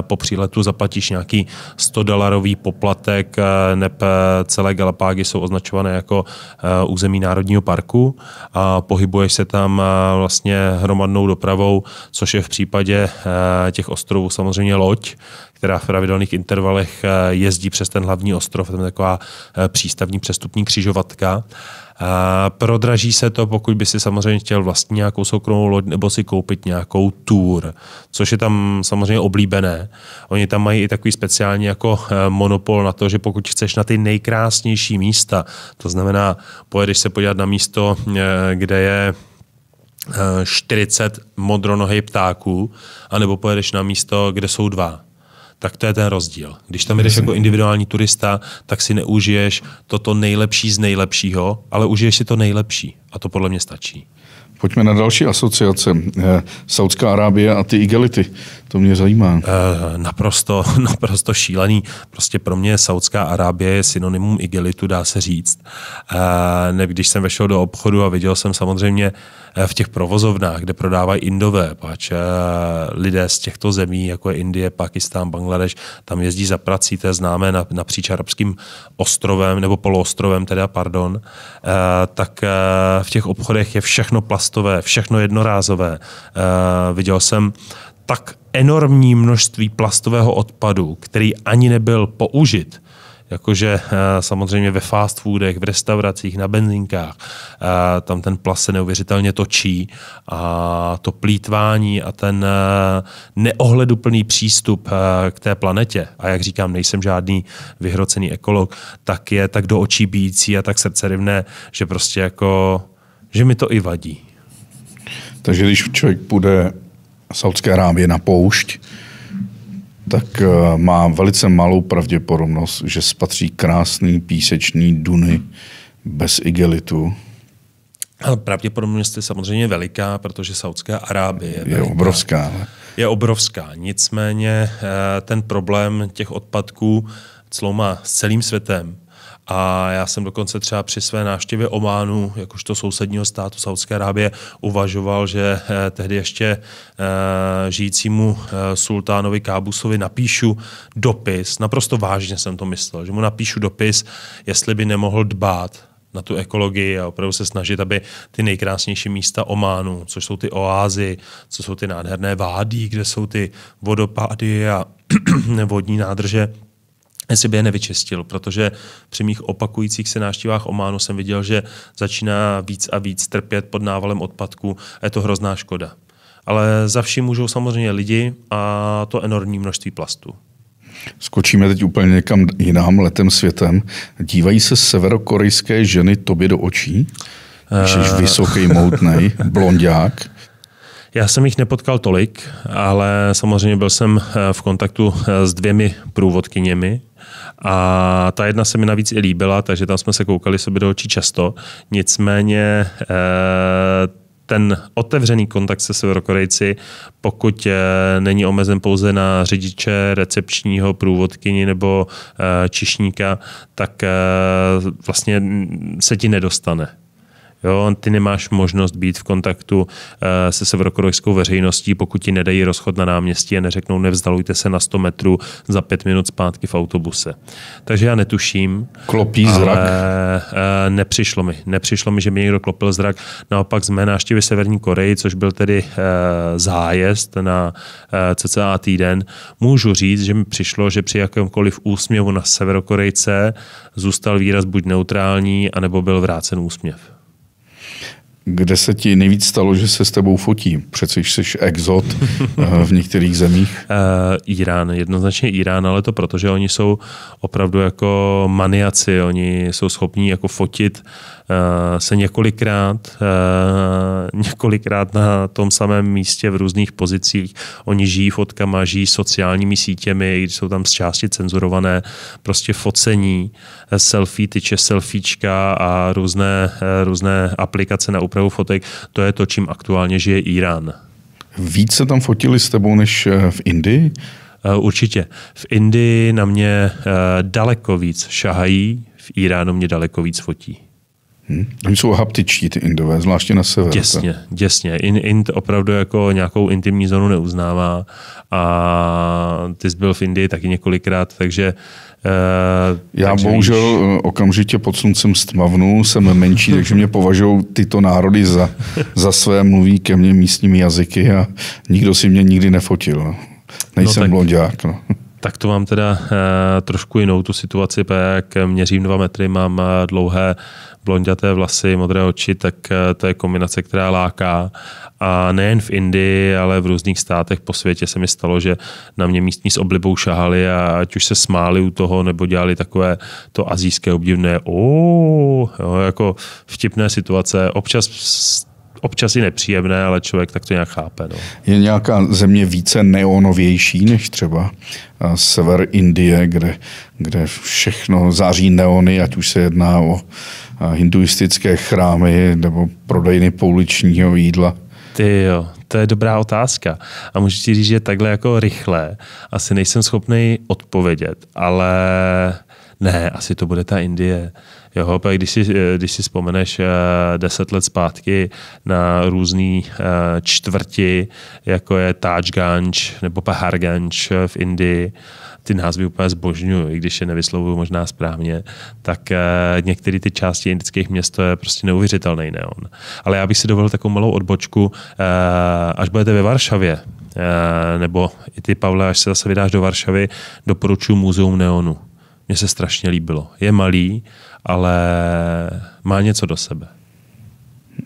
po příležitosti letu zaplatíš nějaký 100 dolarový poplatek, eh, nep eh, celé Galapágy jsou označované jako eh, území národního parku a pohybuješ se tam vlastně hromadnou dopravou, což je v případě těch ostrovů samozřejmě loď, která v pravidelných intervalech jezdí přes ten hlavní ostrov, tam je taková přístavní přestupní křižovatka. Prodraží se to, pokud by si samozřejmě chtěl vlastní nějakou soukromou loď nebo si koupit nějakou tour, což je tam samozřejmě oblíbené. Oni tam mají i takový speciální jako eh, monopol na to, že pokud chceš na ty nejkrásnější místa, to znamená, pojedeš se podívat na místo, eh, kde je 40 eh, modronohej ptáků, anebo pojedeš na místo, kde jsou dva tak to je ten rozdíl. Když tam jdeš jako individuální turista, tak si neužiješ toto nejlepší z nejlepšího, ale užiješ si to nejlepší. A to podle mě stačí. Pojďme na další asociace. Eh, Saudská Arábie a ty igelity. To mě zajímá. E, naprosto, naprosto šílený. Prostě pro mě Saudská Arábie je synonymum igelitu, dá se říct. E, když jsem vešel do obchodu a viděl jsem samozřejmě eh, v těch provozovnách, kde prodávají indové, pač e, lidé z těchto zemí, jako je Indie, Pakistán, Bangladeš, tam jezdí za prací, to je známé napříč arabským ostrovem, nebo poloostrovem teda, pardon, tak v těch obchodech je všechno plastové, všechno jednorázové. Viděl jsem tak enormní množství plastového odpadu, který ani nebyl použit, jakože eh, samozřejmě ve fast foodech, v restauracích, na benzinkách, eh, tam ten plast se neuvěřitelně točí a to plítvání a ten eh, neohleduplný přístup k té planetě, a jak říkám, nejsem žádný vyhrocený ekolog, tak je tak do očí bíjící a tak srdcerivné, že prostě jako, že mi to i vadí. Takže když člověk půjde Saudské Arábie na poušť, tak eh, má velice malou pravděpodobnost, že spatří krásný písečný duny bez igelitu. Pravděpodobnost je samozřejmě veliká, protože Saudská Arábie je, je obrovská. Ne? Je obrovská. Nicméně eh, ten problém těch odpadků clou má s celým světem. A já jsem dokonce třeba při své návštěvě Ománu, jakožto sousedního státu Saudské Arábie, uvažoval, že eh, tehdy ještě eh, žijícímu eh, sultánovi Kábusovi napíšu dopis, naprosto vážně jsem to myslel, že mu napíšu dopis, jestli by nemohl dbát na tu ekologii a opravdu se snažit, aby ty nejkrásnější místa Ománu, což jsou ty oázy, co jsou ty nádherné vádí, kde jsou ty vodopády a vodní nádrže, by je nevyčistil, protože při mých opakujících se návštěvách Ománu jsem viděl, že začíná víc a víc trpět pod návalem odpadků a je to hrozná škoda. Ale za vším můžou samozřejmě lidi a to enormní množství plastů. Skočíme teď úplně někam jinam, letem světem. Dívají se severokorejské ženy tobě do očí? Jsi eh. vysoký, moutnej, blondiák. Já jsem jich nepotkal tolik, ale samozřejmě byl jsem eh, v kontaktu eh, s dvěmi průvodkyněmi a ta jedna se mi navíc i líbila, takže tam jsme se koukali sobě do očí často. Nicméně eh, ten otevřený kontakt se severokorejci, pokud eh, není omezen pouze na řidiče, recepčního, průvodkyni nebo eh, čišníka, tak vlastně se ti nedostane. Jo, ty nemáš možnost být v kontaktu eh, se severokorejskou veřejností, pokud ti nedají rozchod na náměstí a neřeknou nevzdalujte se na 100 metrů za pět minut zpátky v autobuse. Takže já netuším. Klopí zrak? Eh, nepřišlo mi. Nepřišlo mi, že mi někdo klopil zrak. Naopak z mé návštěvy Severní Koreji, což byl tedy eh, zájezd na cca týden, můžu říct, že mi přišlo, že při jakémkoliv úsměvu na Severokorejce zůstal výraz buď neutrální, anebo byl vrácen úsměv kde se ti nejvíc stalo, že se s tebou fotí? Přece jsi exot eh, v některých zemích. Eh, Irán, jednoznačně Irán, ale to proto, že oni jsou opravdu jako maniaci. Oni jsou schopní jako fotit uh, Eh, se několikrát, eh, několikrát na tom samém místě v různých pozicích. Oni žijí fotkama, žijí sociálními sítěmi, jsou tam z části cenzurované, prostě focení, eh, selfie, tyče selfiečka a různé, různé aplikace na úpravu fotek. To je to, čím aktuálně žije Irán. Víc se tam fotili s tebou než v Indii? Určitě. V Indii na mě daleko víc šahají, v Iránu mě daleko víc fotí. Hmm. Oni jsou haptičtí, ty Indové, zvláště na severu. Děsně, tak. děsně. In, Ind opravdu jako nějakou intimní zónu neuznává a ty jsi byl v Indii taky několikrát, takže... Uh, Já takže bohužel víš... Eh, okamžitě pod sluncem stmavnu, jsem menší, takže mě považují tyto národy za, za své, mluví ke mně místními jazyky a nikdo si mě nikdy nefotil. No. Nejsem no tak... blondiák. No. Tak to mám teda uh, trošku jinou tu situaci, jak měřím dva metry, mám uh, dlouhé blondiaté vlasy, modré oči, tak eh, to je kombinace, která láká. A nejen v Indii, ale v různých státech po světě se mi stalo, že na mě místní s oblibou šahali a ať už se smáli u toho, nebo dělali takové to azijské obdivné o, jo, jako vtipné situace. Občas občas i nepříjemné, ale člověk tak to nějak chápe. No. Je nějaká země více neonovější než třeba eh, sever Indie, kde, kde všechno září neony, ať už se jedná o eh, hinduistické chrámy nebo prodejny pouličního jídla? Ty jo, to je dobrá otázka. A můžu ti říct, že takhle jako rychle asi nejsem schopný odpovědět, ale ne, asi to bude ta Indie. Jo, pak když si, eh, když si vzpomeneš eh, deset let zpátky na různé eh, čtvrti, jako je Ganj nebo Ganj v Indii, ty názvy úplně zbožňuju, i když je nevyslovuju možná správně, tak některé ty části indických měst je prostě neuvěřitelný neon. Ale já bych si dovolil takovou malou odbočku, až budete ve Varšavě, nebo i ty, Pavle, až se zase vydáš do Varšavy, doporučuji Muzeum neonu mně se strašně líbilo. Je malý, ale má něco do sebe.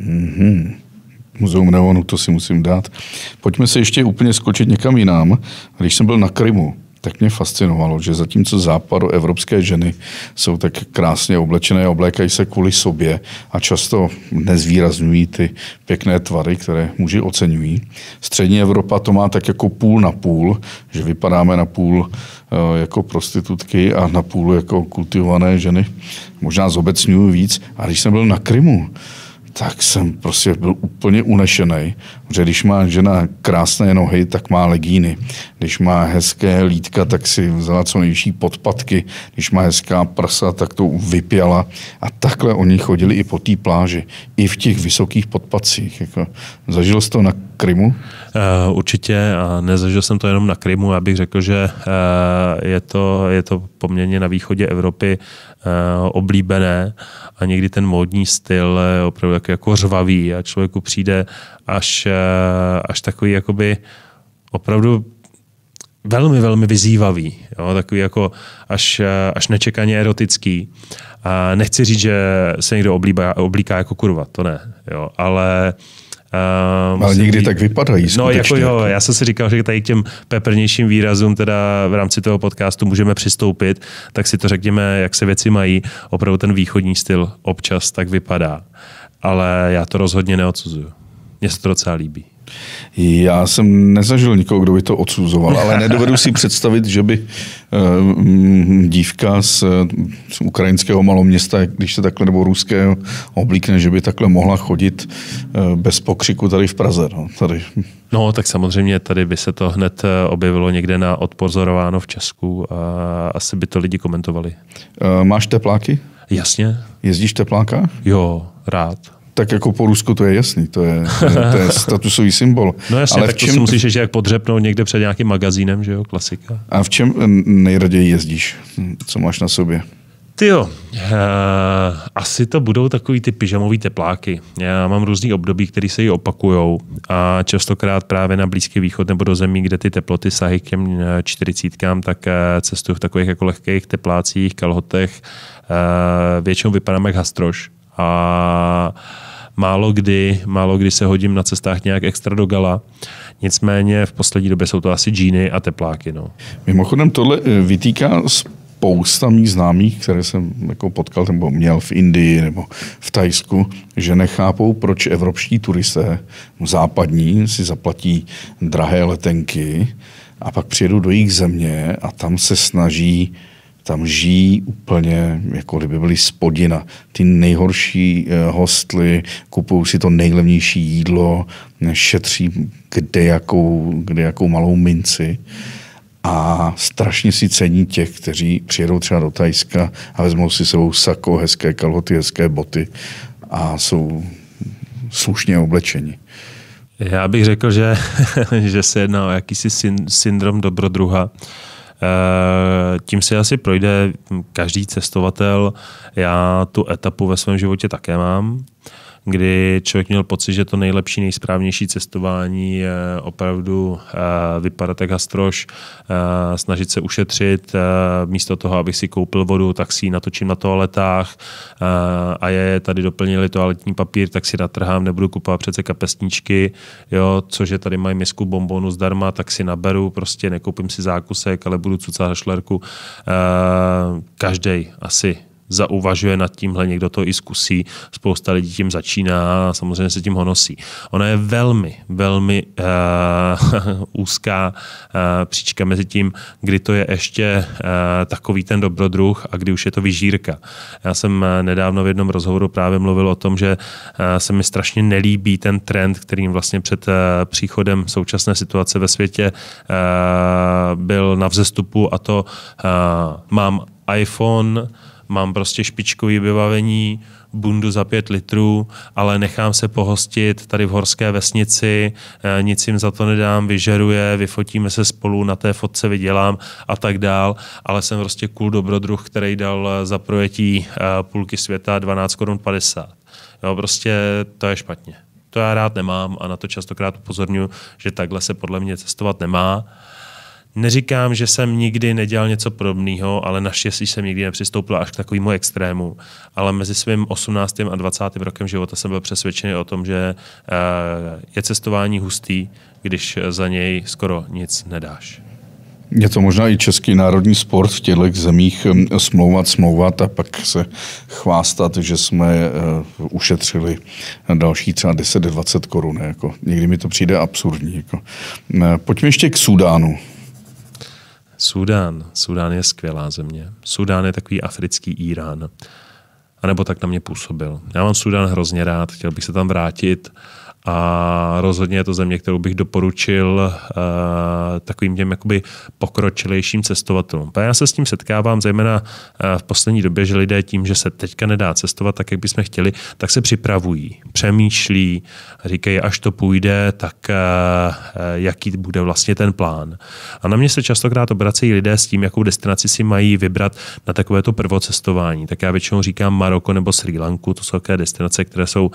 Mm-hmm. Muzeum neonu, to si musím dát. Pojďme se ještě úplně skočit někam jinam. Když jsem byl na Krymu, tak mě fascinovalo, že zatímco západu evropské ženy jsou tak krásně oblečené, oblékají se kvůli sobě a často nezvýrazňují ty pěkné tvary, které muži oceňují. Střední Evropa to má tak jako půl na půl, že vypadáme na půl eh, jako prostitutky a na půl jako kultivované ženy. Možná zobecňuju víc. A když jsem byl na Krymu, tak jsem prostě byl úplně unešený. Protože když má žena krásné nohy, tak má legíny. Když má hezké lítka, tak si vzala co nejvyšší podpatky. Když má hezká prsa, tak to vypěla. A takhle oni chodili i po té pláži. I v těch vysokých podpacích. Jako, zažil jsi to na Krymu? Uh, určitě. A nezažil jsem to jenom na Krymu. Já bych řekl, že uh, je, to, je to poměrně na východě Evropy Eh, oblíbené a někdy ten módní styl je opravdu jako, jako řvavý a člověku přijde až, eh, až takový jakoby opravdu velmi, velmi vyzývavý, jo? takový jako až, eh, až nečekaně erotický. A nechci říct, že se někdo oblíbá, oblíká jako kurva, to ne, jo? ale uh, Uh, Ale někdy být... tak vypadají skutečně. No jako jo, já jsem si říkal, že tady k těm peprnějším výrazům teda v rámci toho podcastu můžeme přistoupit, tak si to řekněme, jak se věci mají. Opravdu ten východní styl občas tak vypadá. Ale já to rozhodně neodsuzuju. Mně se to docela líbí. Já jsem nezažil nikoho, kdo by to odsuzoval, ale nedovedu si představit, že by eh, mm, dívka z, ukrajinského maloměsta, když se takhle nebo ruského oblíkne, že by takhle mohla chodit eh, bez pokřiku tady v Praze. No, tady. no tak samozřejmě tady by se to hned eh, objevilo někde na odpozorováno v Česku a asi by to lidi komentovali. Máš tepláky? Jasně. Jezdíš tepláka? Jo, rád tak jako po Rusku to je jasný, to je, to je statusový symbol. No jasně, Ale tak v čem... to si musíš jak podřepnout někde před nějakým magazínem, že jo, klasika. A v čem eh, nejraději jezdíš? Hm, co máš na sobě? Ty jo, uh, asi to budou takový ty pyžamové tepláky. Já mám různý období, které se ji opakujou a častokrát právě na Blízký východ nebo do zemí, kde ty teploty sahy k těm eh, čtyřicítkám, tak cestuju v takových jako lehkých teplácích, kalhotech. Uh, většinou vypadám jak hastroš. A uh, Málo kdy, málo kdy se hodím na cestách nějak extra do gala. Nicméně v poslední době jsou to asi džíny a tepláky. No. Mimochodem tohle eh, vytýká spousta mých známých, které jsem jako potkal nebo měl v Indii nebo v Tajsku, že nechápou, proč evropští turisté západní si zaplatí drahé letenky a pak přijedou do jejich země a tam se snaží tam žijí úplně, jako kdyby byli spodina. Ty nejhorší eh, hostly kupují si to nejlevnější jídlo, šetří kde jakou, kde jakou malou minci a strašně si cení těch, kteří přijedou třeba do Tajska a vezmou si sebou sako, hezké kalhoty, hezké boty a jsou slušně oblečeni. Já bych řekl, že, že se jedná o jakýsi syn, syndrom dobrodruha, Eh, tím si asi projde každý cestovatel. Já tu etapu ve svém životě také mám kdy člověk měl pocit, že to nejlepší, nejsprávnější cestování je opravdu eh, vypadat jak hastroš, eh, snažit se ušetřit, eh, místo toho, abych si koupil vodu, tak si ji natočím na toaletách a je tady doplnili toaletní papír, tak si natrhám, nebudu kupovat přece kapesníčky, jo, cože tady mají misku bombonu zdarma, tak si naberu, prostě nekoupím si zákusek, ale budu cucat šlerku. Každý asi zauvažuje nad tímhle, někdo to i zkusí, spousta lidí tím začíná a samozřejmě se tím honosí. Ona je velmi, velmi uh, úzká uh, příčka mezi tím, kdy to je ještě uh, takový ten dobrodruh a kdy už je to vyžírka. Já jsem nedávno v jednom rozhovoru právě mluvil o tom, že uh, se mi strašně nelíbí ten trend, kterým vlastně před uh, příchodem současné situace ve světě uh, byl na vzestupu a to uh, mám iPhone, mám prostě špičkový vybavení, bundu za pět litrů, ale nechám se pohostit tady v horské vesnici, eh, nic jim za to nedám, vyžeruje, vyfotíme se spolu, na té fotce vydělám a tak dál, ale jsem prostě cool dobrodruh, který dal eh, za projetí eh, půlky světa 12 korun 50. Jo, prostě to je špatně. To já rád nemám a na to častokrát upozorňuji, že takhle se podle mě cestovat nemá. Neříkám, že jsem nikdy nedělal něco podobného, ale naštěstí jsem nikdy nepřistoupil až k takovému extrému. Ale mezi svým 18. a 20. rokem života jsem byl přesvědčený o tom, že eh, je cestování hustý, když za něj skoro nic nedáš. Je to možná i český národní sport v těchto zemích hm, smlouvat, smlouvat a pak se chvástat, že jsme eh, ušetřili další třeba 10-20 korun. Jako. Někdy mi to přijde absurdní. Jako. Eh, pojďme ještě k Sudánu. Sudán, Sudán je skvělá země. Sudán je takový africký Irán. A nebo tak na mě působil. Já mám Sudán hrozně rád, chtěl bych se tam vrátit a rozhodně je to země, kterou bych doporučil uh, takovým těm jakoby pokročilejším cestovatelům. A já se s tím setkávám zejména eh, v poslední době, že lidé tím, že se teďka nedá cestovat tak, jak bychom chtěli, tak se připravují, přemýšlí, říkají, až to půjde, tak uh, jaký bude vlastně ten plán. A na mě se častokrát obracejí lidé s tím, jakou destinaci si mají vybrat na takovéto prvocestování. Tak já většinou říkám Maroko nebo Sri Lanku, to jsou takové destinace, které jsou uh,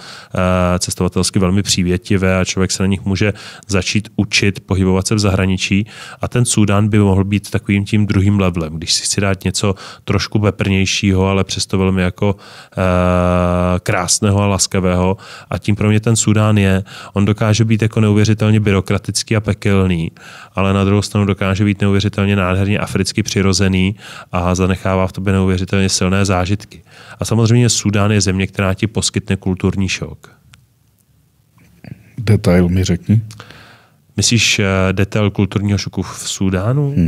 cestovatelsky velmi příjemné přívětivé a člověk se na nich může začít učit, pohybovat se v zahraničí a ten Súdán by mohl být takovým tím druhým levelem, když si chci dát něco trošku peprnějšího, ale přesto velmi jako e, krásného a laskavého a tím pro mě ten Súdán je. On dokáže být jako neuvěřitelně byrokratický a pekelný, ale na druhou stranu dokáže být neuvěřitelně nádherně africky přirozený a zanechává v tobě neuvěřitelně silné zážitky. A samozřejmě Súdán je země, která ti poskytne kulturní šok. Detail mi řekni. Myslíš eh, detail kulturního šoku v Súdánu? Hmm.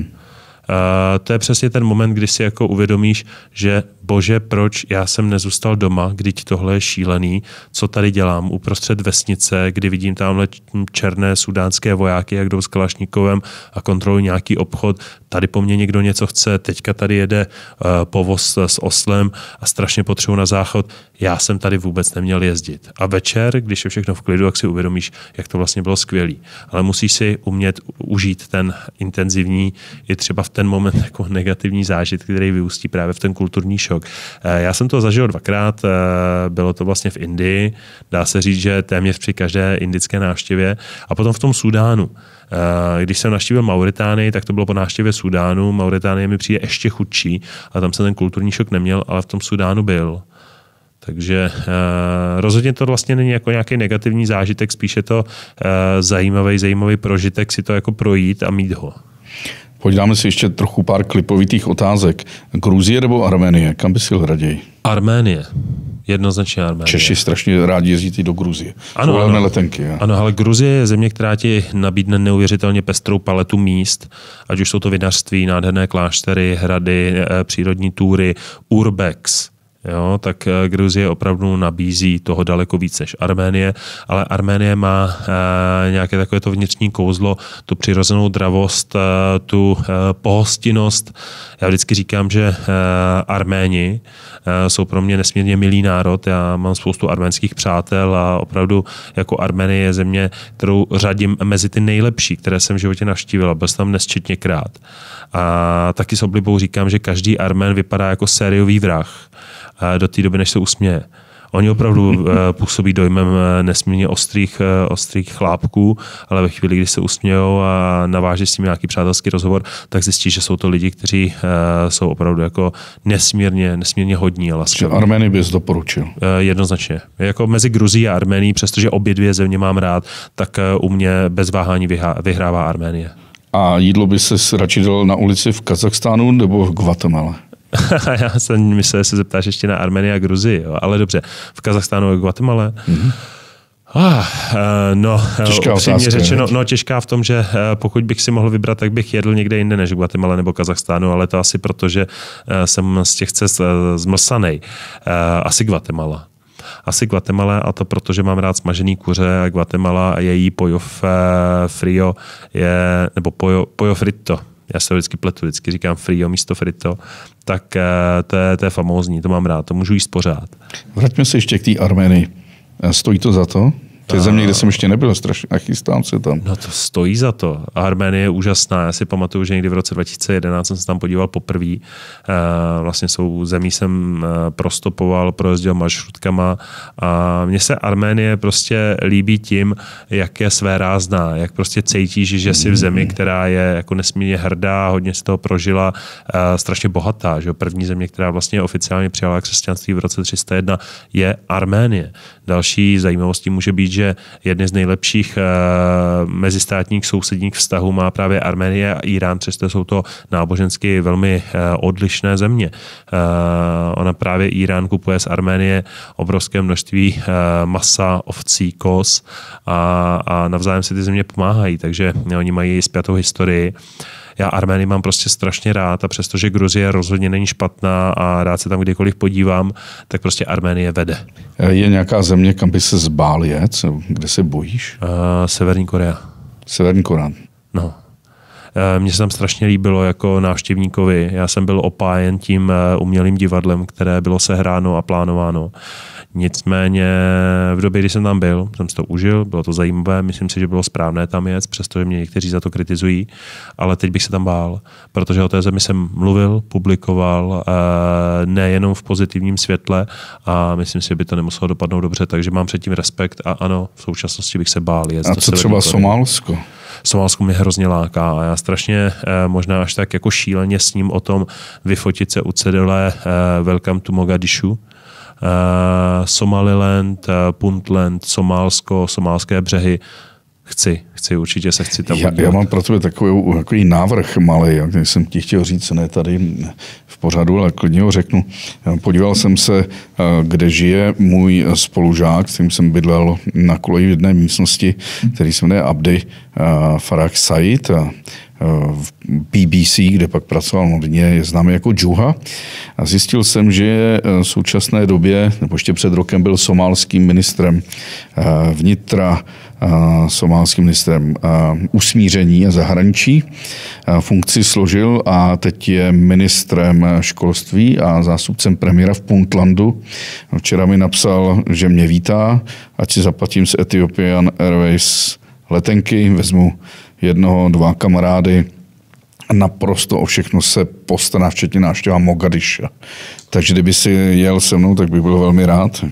Uh, to je přesně ten moment, kdy si jako uvědomíš, že bože, proč já jsem nezůstal doma, když tohle je šílený, co tady dělám uprostřed vesnice, kdy vidím tamhle černé sudánské vojáky, jak jdou s Kalašníkovem a kontrolují nějaký obchod, tady po mně někdo něco chce, teďka tady jede uh, povoz eh, s oslem a strašně potřebuji na záchod, já jsem tady vůbec neměl jezdit. A večer, když je všechno v klidu, jak si uvědomíš, jak to vlastně bylo skvělý. Ale musíš si umět užít ten intenzivní, i třeba v ten moment jako negativní zážit, který vyústí právě v ten kulturní show krok. Eh, já jsem to zažil dvakrát, eh, bylo to vlastně v Indii, dá se říct, že téměř při každé indické návštěvě a potom v tom Sudánu. Eh, když jsem navštívil Mauritánii, tak to bylo po návštěvě Sudánu. Mauritánie mi přijde ještě chudší a tam jsem ten kulturní šok neměl, ale v tom Sudánu byl. Takže rozhodně to vlastně není jako nějaký negativní zážitek, spíše to zajímavý, zajímavý prožitek si to jako projít a mít ho. Podíváme si ještě trochu pár klipovitých otázek. Gruzie nebo Arménie? Kam bys jel raději? Arménie. Jednoznačně Arménie. Češi strašně rádi jezdí do Gruzie. Ano, ano. letenky. ja. Ano, ale Gruzie je země, která ti nabídne neuvěřitelně pestrou paletu míst, ať už jsou to vinařství, nádherné kláštery, hrady, eh, přírodní túry, urbex jo, tak eh, Gruzie opravdu nabízí toho daleko víc než Arménie, ale Arménie má eh, nějaké takové to vnitřní kouzlo, tu přirozenou dravost, eh, tu pohostinnost. Já vždycky říkám, že Arméni Eh, jsou pro mě nesmírně milý národ. Já mám spoustu arménských přátel a opravdu jako Armenie je země, kterou řadím mezi ty nejlepší, které jsem v životě navštívil. Byl jsem tam nesčetněkrát. A taky s oblibou říkám, že každý Armen vypadá jako sériový vrah eh, do té doby, než se usměje. Oni opravdu eh, působí dojmem eh, nesmírně ostrých, eh, ostrých chlápků, ale ve chvíli, kdy se usmějou a naváží s tím nějaký přátelský rozhovor, tak zjistí, že jsou to lidi, kteří jsou opravdu jako nesmírně, nesmírně hodní a laskaví. Armény bys doporučil? Jednoznačně. Jako mezi Gruzí a Armenií, přestože obě dvě země mám rád, tak u mě bez váhání vyhrává Arménie. A jídlo by se radši dal na ulici v Kazachstánu nebo v Guatemala? já jsem myslel, že se zeptáš ještě na Armenii a Gruzii, jo. ale dobře, v Kazachstánu a Guatemala. Mm-hmm. Ah, eh, no, eh, těžká upřímně otázka, řečeno, no těžká v tom, že eh, pokud bych si mohl vybrat, tak bych jedl někde jinde než Guatemala nebo Kazachstánu, ale to asi proto, že jsem z těch cest zmlsanej. Asi Guatemala asi Guatemala a to proto, že mám rád smažený kuře a Guatemala a její pojo frio je, nebo pojo, pojo frito já se vždycky pletu, vždycky říkám frio místo frito, tak eh, to je, to je famózní, to mám rád, to můžu jíst pořád. Vraťme se ještě k té Armenii. Eh, stojí to za to? To je země, kde jsem ještě nebyl, strašně nachystám se tam. No to stojí za to. Arménie je úžasná. Já si pamatuju, že někdy v roce 2011 jsem se tam podíval poprvé. Eh, vlastně jsou zemí jsem eh, prostopoval, projezdil maršrutkama a mně se Arménie prostě líbí tím, jak je své rázná, jak prostě cítíš, že jsi v zemi, která je jako nesmírně hrdá, hodně z toho prožila, eh, strašně bohatá. Že? První země, která vlastně oficiálně přijala křesťanství v roce 301, je Arménie. Další zajímavostí může být, že jedny z nejlepších eh, mezistátních sousedních vztahů má právě Arménie a Irán, přesto jsou to nábožensky velmi eh, odlišné země. Eh, ona právě Irán kupuje z Arménie obrovské množství masa, ovcí, kos a, a navzájem si ty země pomáhají, takže oni mají zpětou historii já Armény mám prostě strašně rád a přestože Gruzie rozhodně není špatná a rád se tam kdykoliv podívám, tak prostě Arménie vede. Eh, je nějaká země, kam by se zbál jet? Kde se bojíš? Uh, Severní Korea. Severní Korea. No, Eh, mně se tam strašně líbilo jako návštěvníkovi. Já jsem byl opájen tím eh, umělým divadlem, které bylo sehráno a plánováno. Nicméně v době, kdy jsem tam byl, jsem si to užil, bylo to zajímavé, myslím si, že bylo správné tam jet, přestože mě někteří za to kritizují, ale teď bych se tam bál, protože o té zemi jsem mluvil, publikoval, eh, nejenom v pozitivním světle a myslím si, že by to nemuselo dopadnout dobře, takže mám předtím respekt a ano, v současnosti bych se bál. Jet a co třeba Somálsko? Somálsko mě hrozně láká a já strašně eh, možná až tak jako šíleně s ním o tom vyfotit se u cedule eh, Welcome to Mogadishu, eh, Somaliland, Puntland, Somálsko, somálské břehy. Chci, chci, určitě se chci tam já, já mám pro tebe takový, takový návrh malý, jak jsem ti chtěl říct, ne tady v pořadu, ale klidně ho řeknu. Podíval jsem se, eh, kde žije můj spolužák, s kterým jsem bydlel na koleji v jedné místnosti, který se jmenuje Abdi eh, Farah Said v BBC, kde pak pracoval hodně, je známý jako Džuha. A zjistil jsem, že je eh, v současné době, nebo ještě před rokem byl somálským ministrem eh, vnitra, eh, somálským ministrem usmíření a zahraničí. Funkci složil a teď je ministrem školství a zástupcem premiéra v Puntlandu. Včera mi napsal, že mě vítá, ať si zaplatím z Ethiopian Airways letenky, vezmu jednoho, dva kamarády, naprosto o všechno se postará, včetně návštěva Mogadiša. Takže kdyby si jel se mnou, tak bych byl velmi rád. Uh,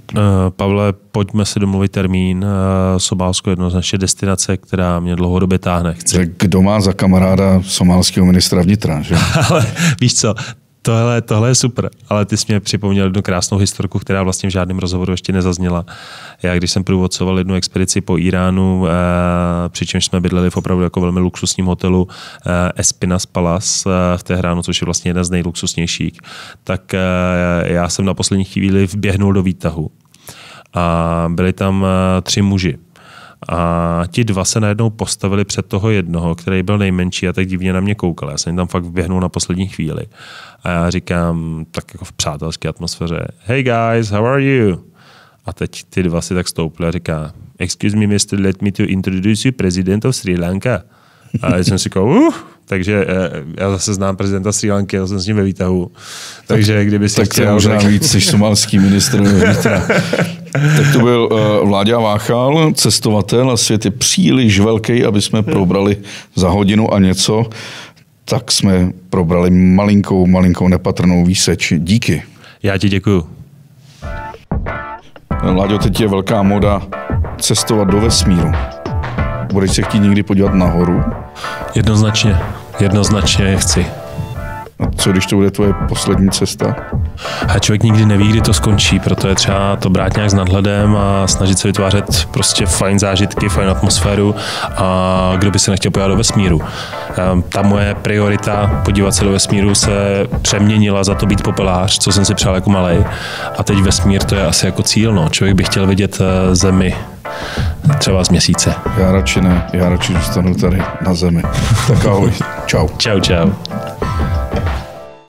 Pavle, pojďme si domluvit termín. Uh, Somálsko je našich destinace, která mě dlouhodobě táhne. Chci. kdo má za kamaráda somálského ministra vnitra? Že? Ale víš co, tohle, tohle je super, ale ty jsi mě připomněl jednu krásnou historku, která vlastně v žádném rozhovoru ještě nezazněla. Já, když jsem průvodcoval jednu expedici po Iránu, eh, přičemž jsme bydleli v opravdu jako velmi luxusním hotelu eh, Espinas Palace eh, v Tehránu, což je vlastně jeden z nejluxusnějších, tak já jsem na poslední chvíli vběhnul do výtahu. A byli tam tři muži a ti dva se najednou postavili před toho jednoho, který byl nejmenší a tak divně na mě koukal. Já jsem tam fakt vběhnul na poslední chvíli. A já říkám, tak jako v přátelské atmosféře, hey guys, how are you? A teď ty dva si tak stoupli a říká, excuse me, mister, let me to introduce you president of Sri Lanka. A já jsem si říkal, uh, takže eh, já zase znám prezidenta Sri Lanky, já jsem s ním ve výtahu. Takže kdyby si tak chtěl... Tak možná víc, jsi somalský ministr Tak to byl uh, Vláďa Váchal, cestovatel a svět je příliš velký, aby jsme hmm. probrali za hodinu a něco, tak jsme probrali malinkou, malinkou nepatrnou výseč. Díky. Já ti děkuju. Vláďo, teď je velká moda cestovat do vesmíru. Budeš se chtít někdy podívat nahoru? Jednoznačně, jednoznačně chci. A co když to bude tvoje poslední cesta? A člověk nikdy neví, kdy to skončí, proto je třeba to brát nějak s nadhledem a snažit se vytvářet prostě fajn zážitky, fajn atmosféru a kdo by se nechtěl podívat do vesmíru. Ehm, ta moje priorita podívat se do vesmíru se přeměnila za to být popelář, co jsem si přál jako malej. A teď vesmír to je asi jako cíl, no. Člověk by chtěl vidět eh, zemi, třeba z měsíce. Já radši ne, já radši zůstanu tady na zemi. Tak ahoj, čau. Čau, čau. Bye.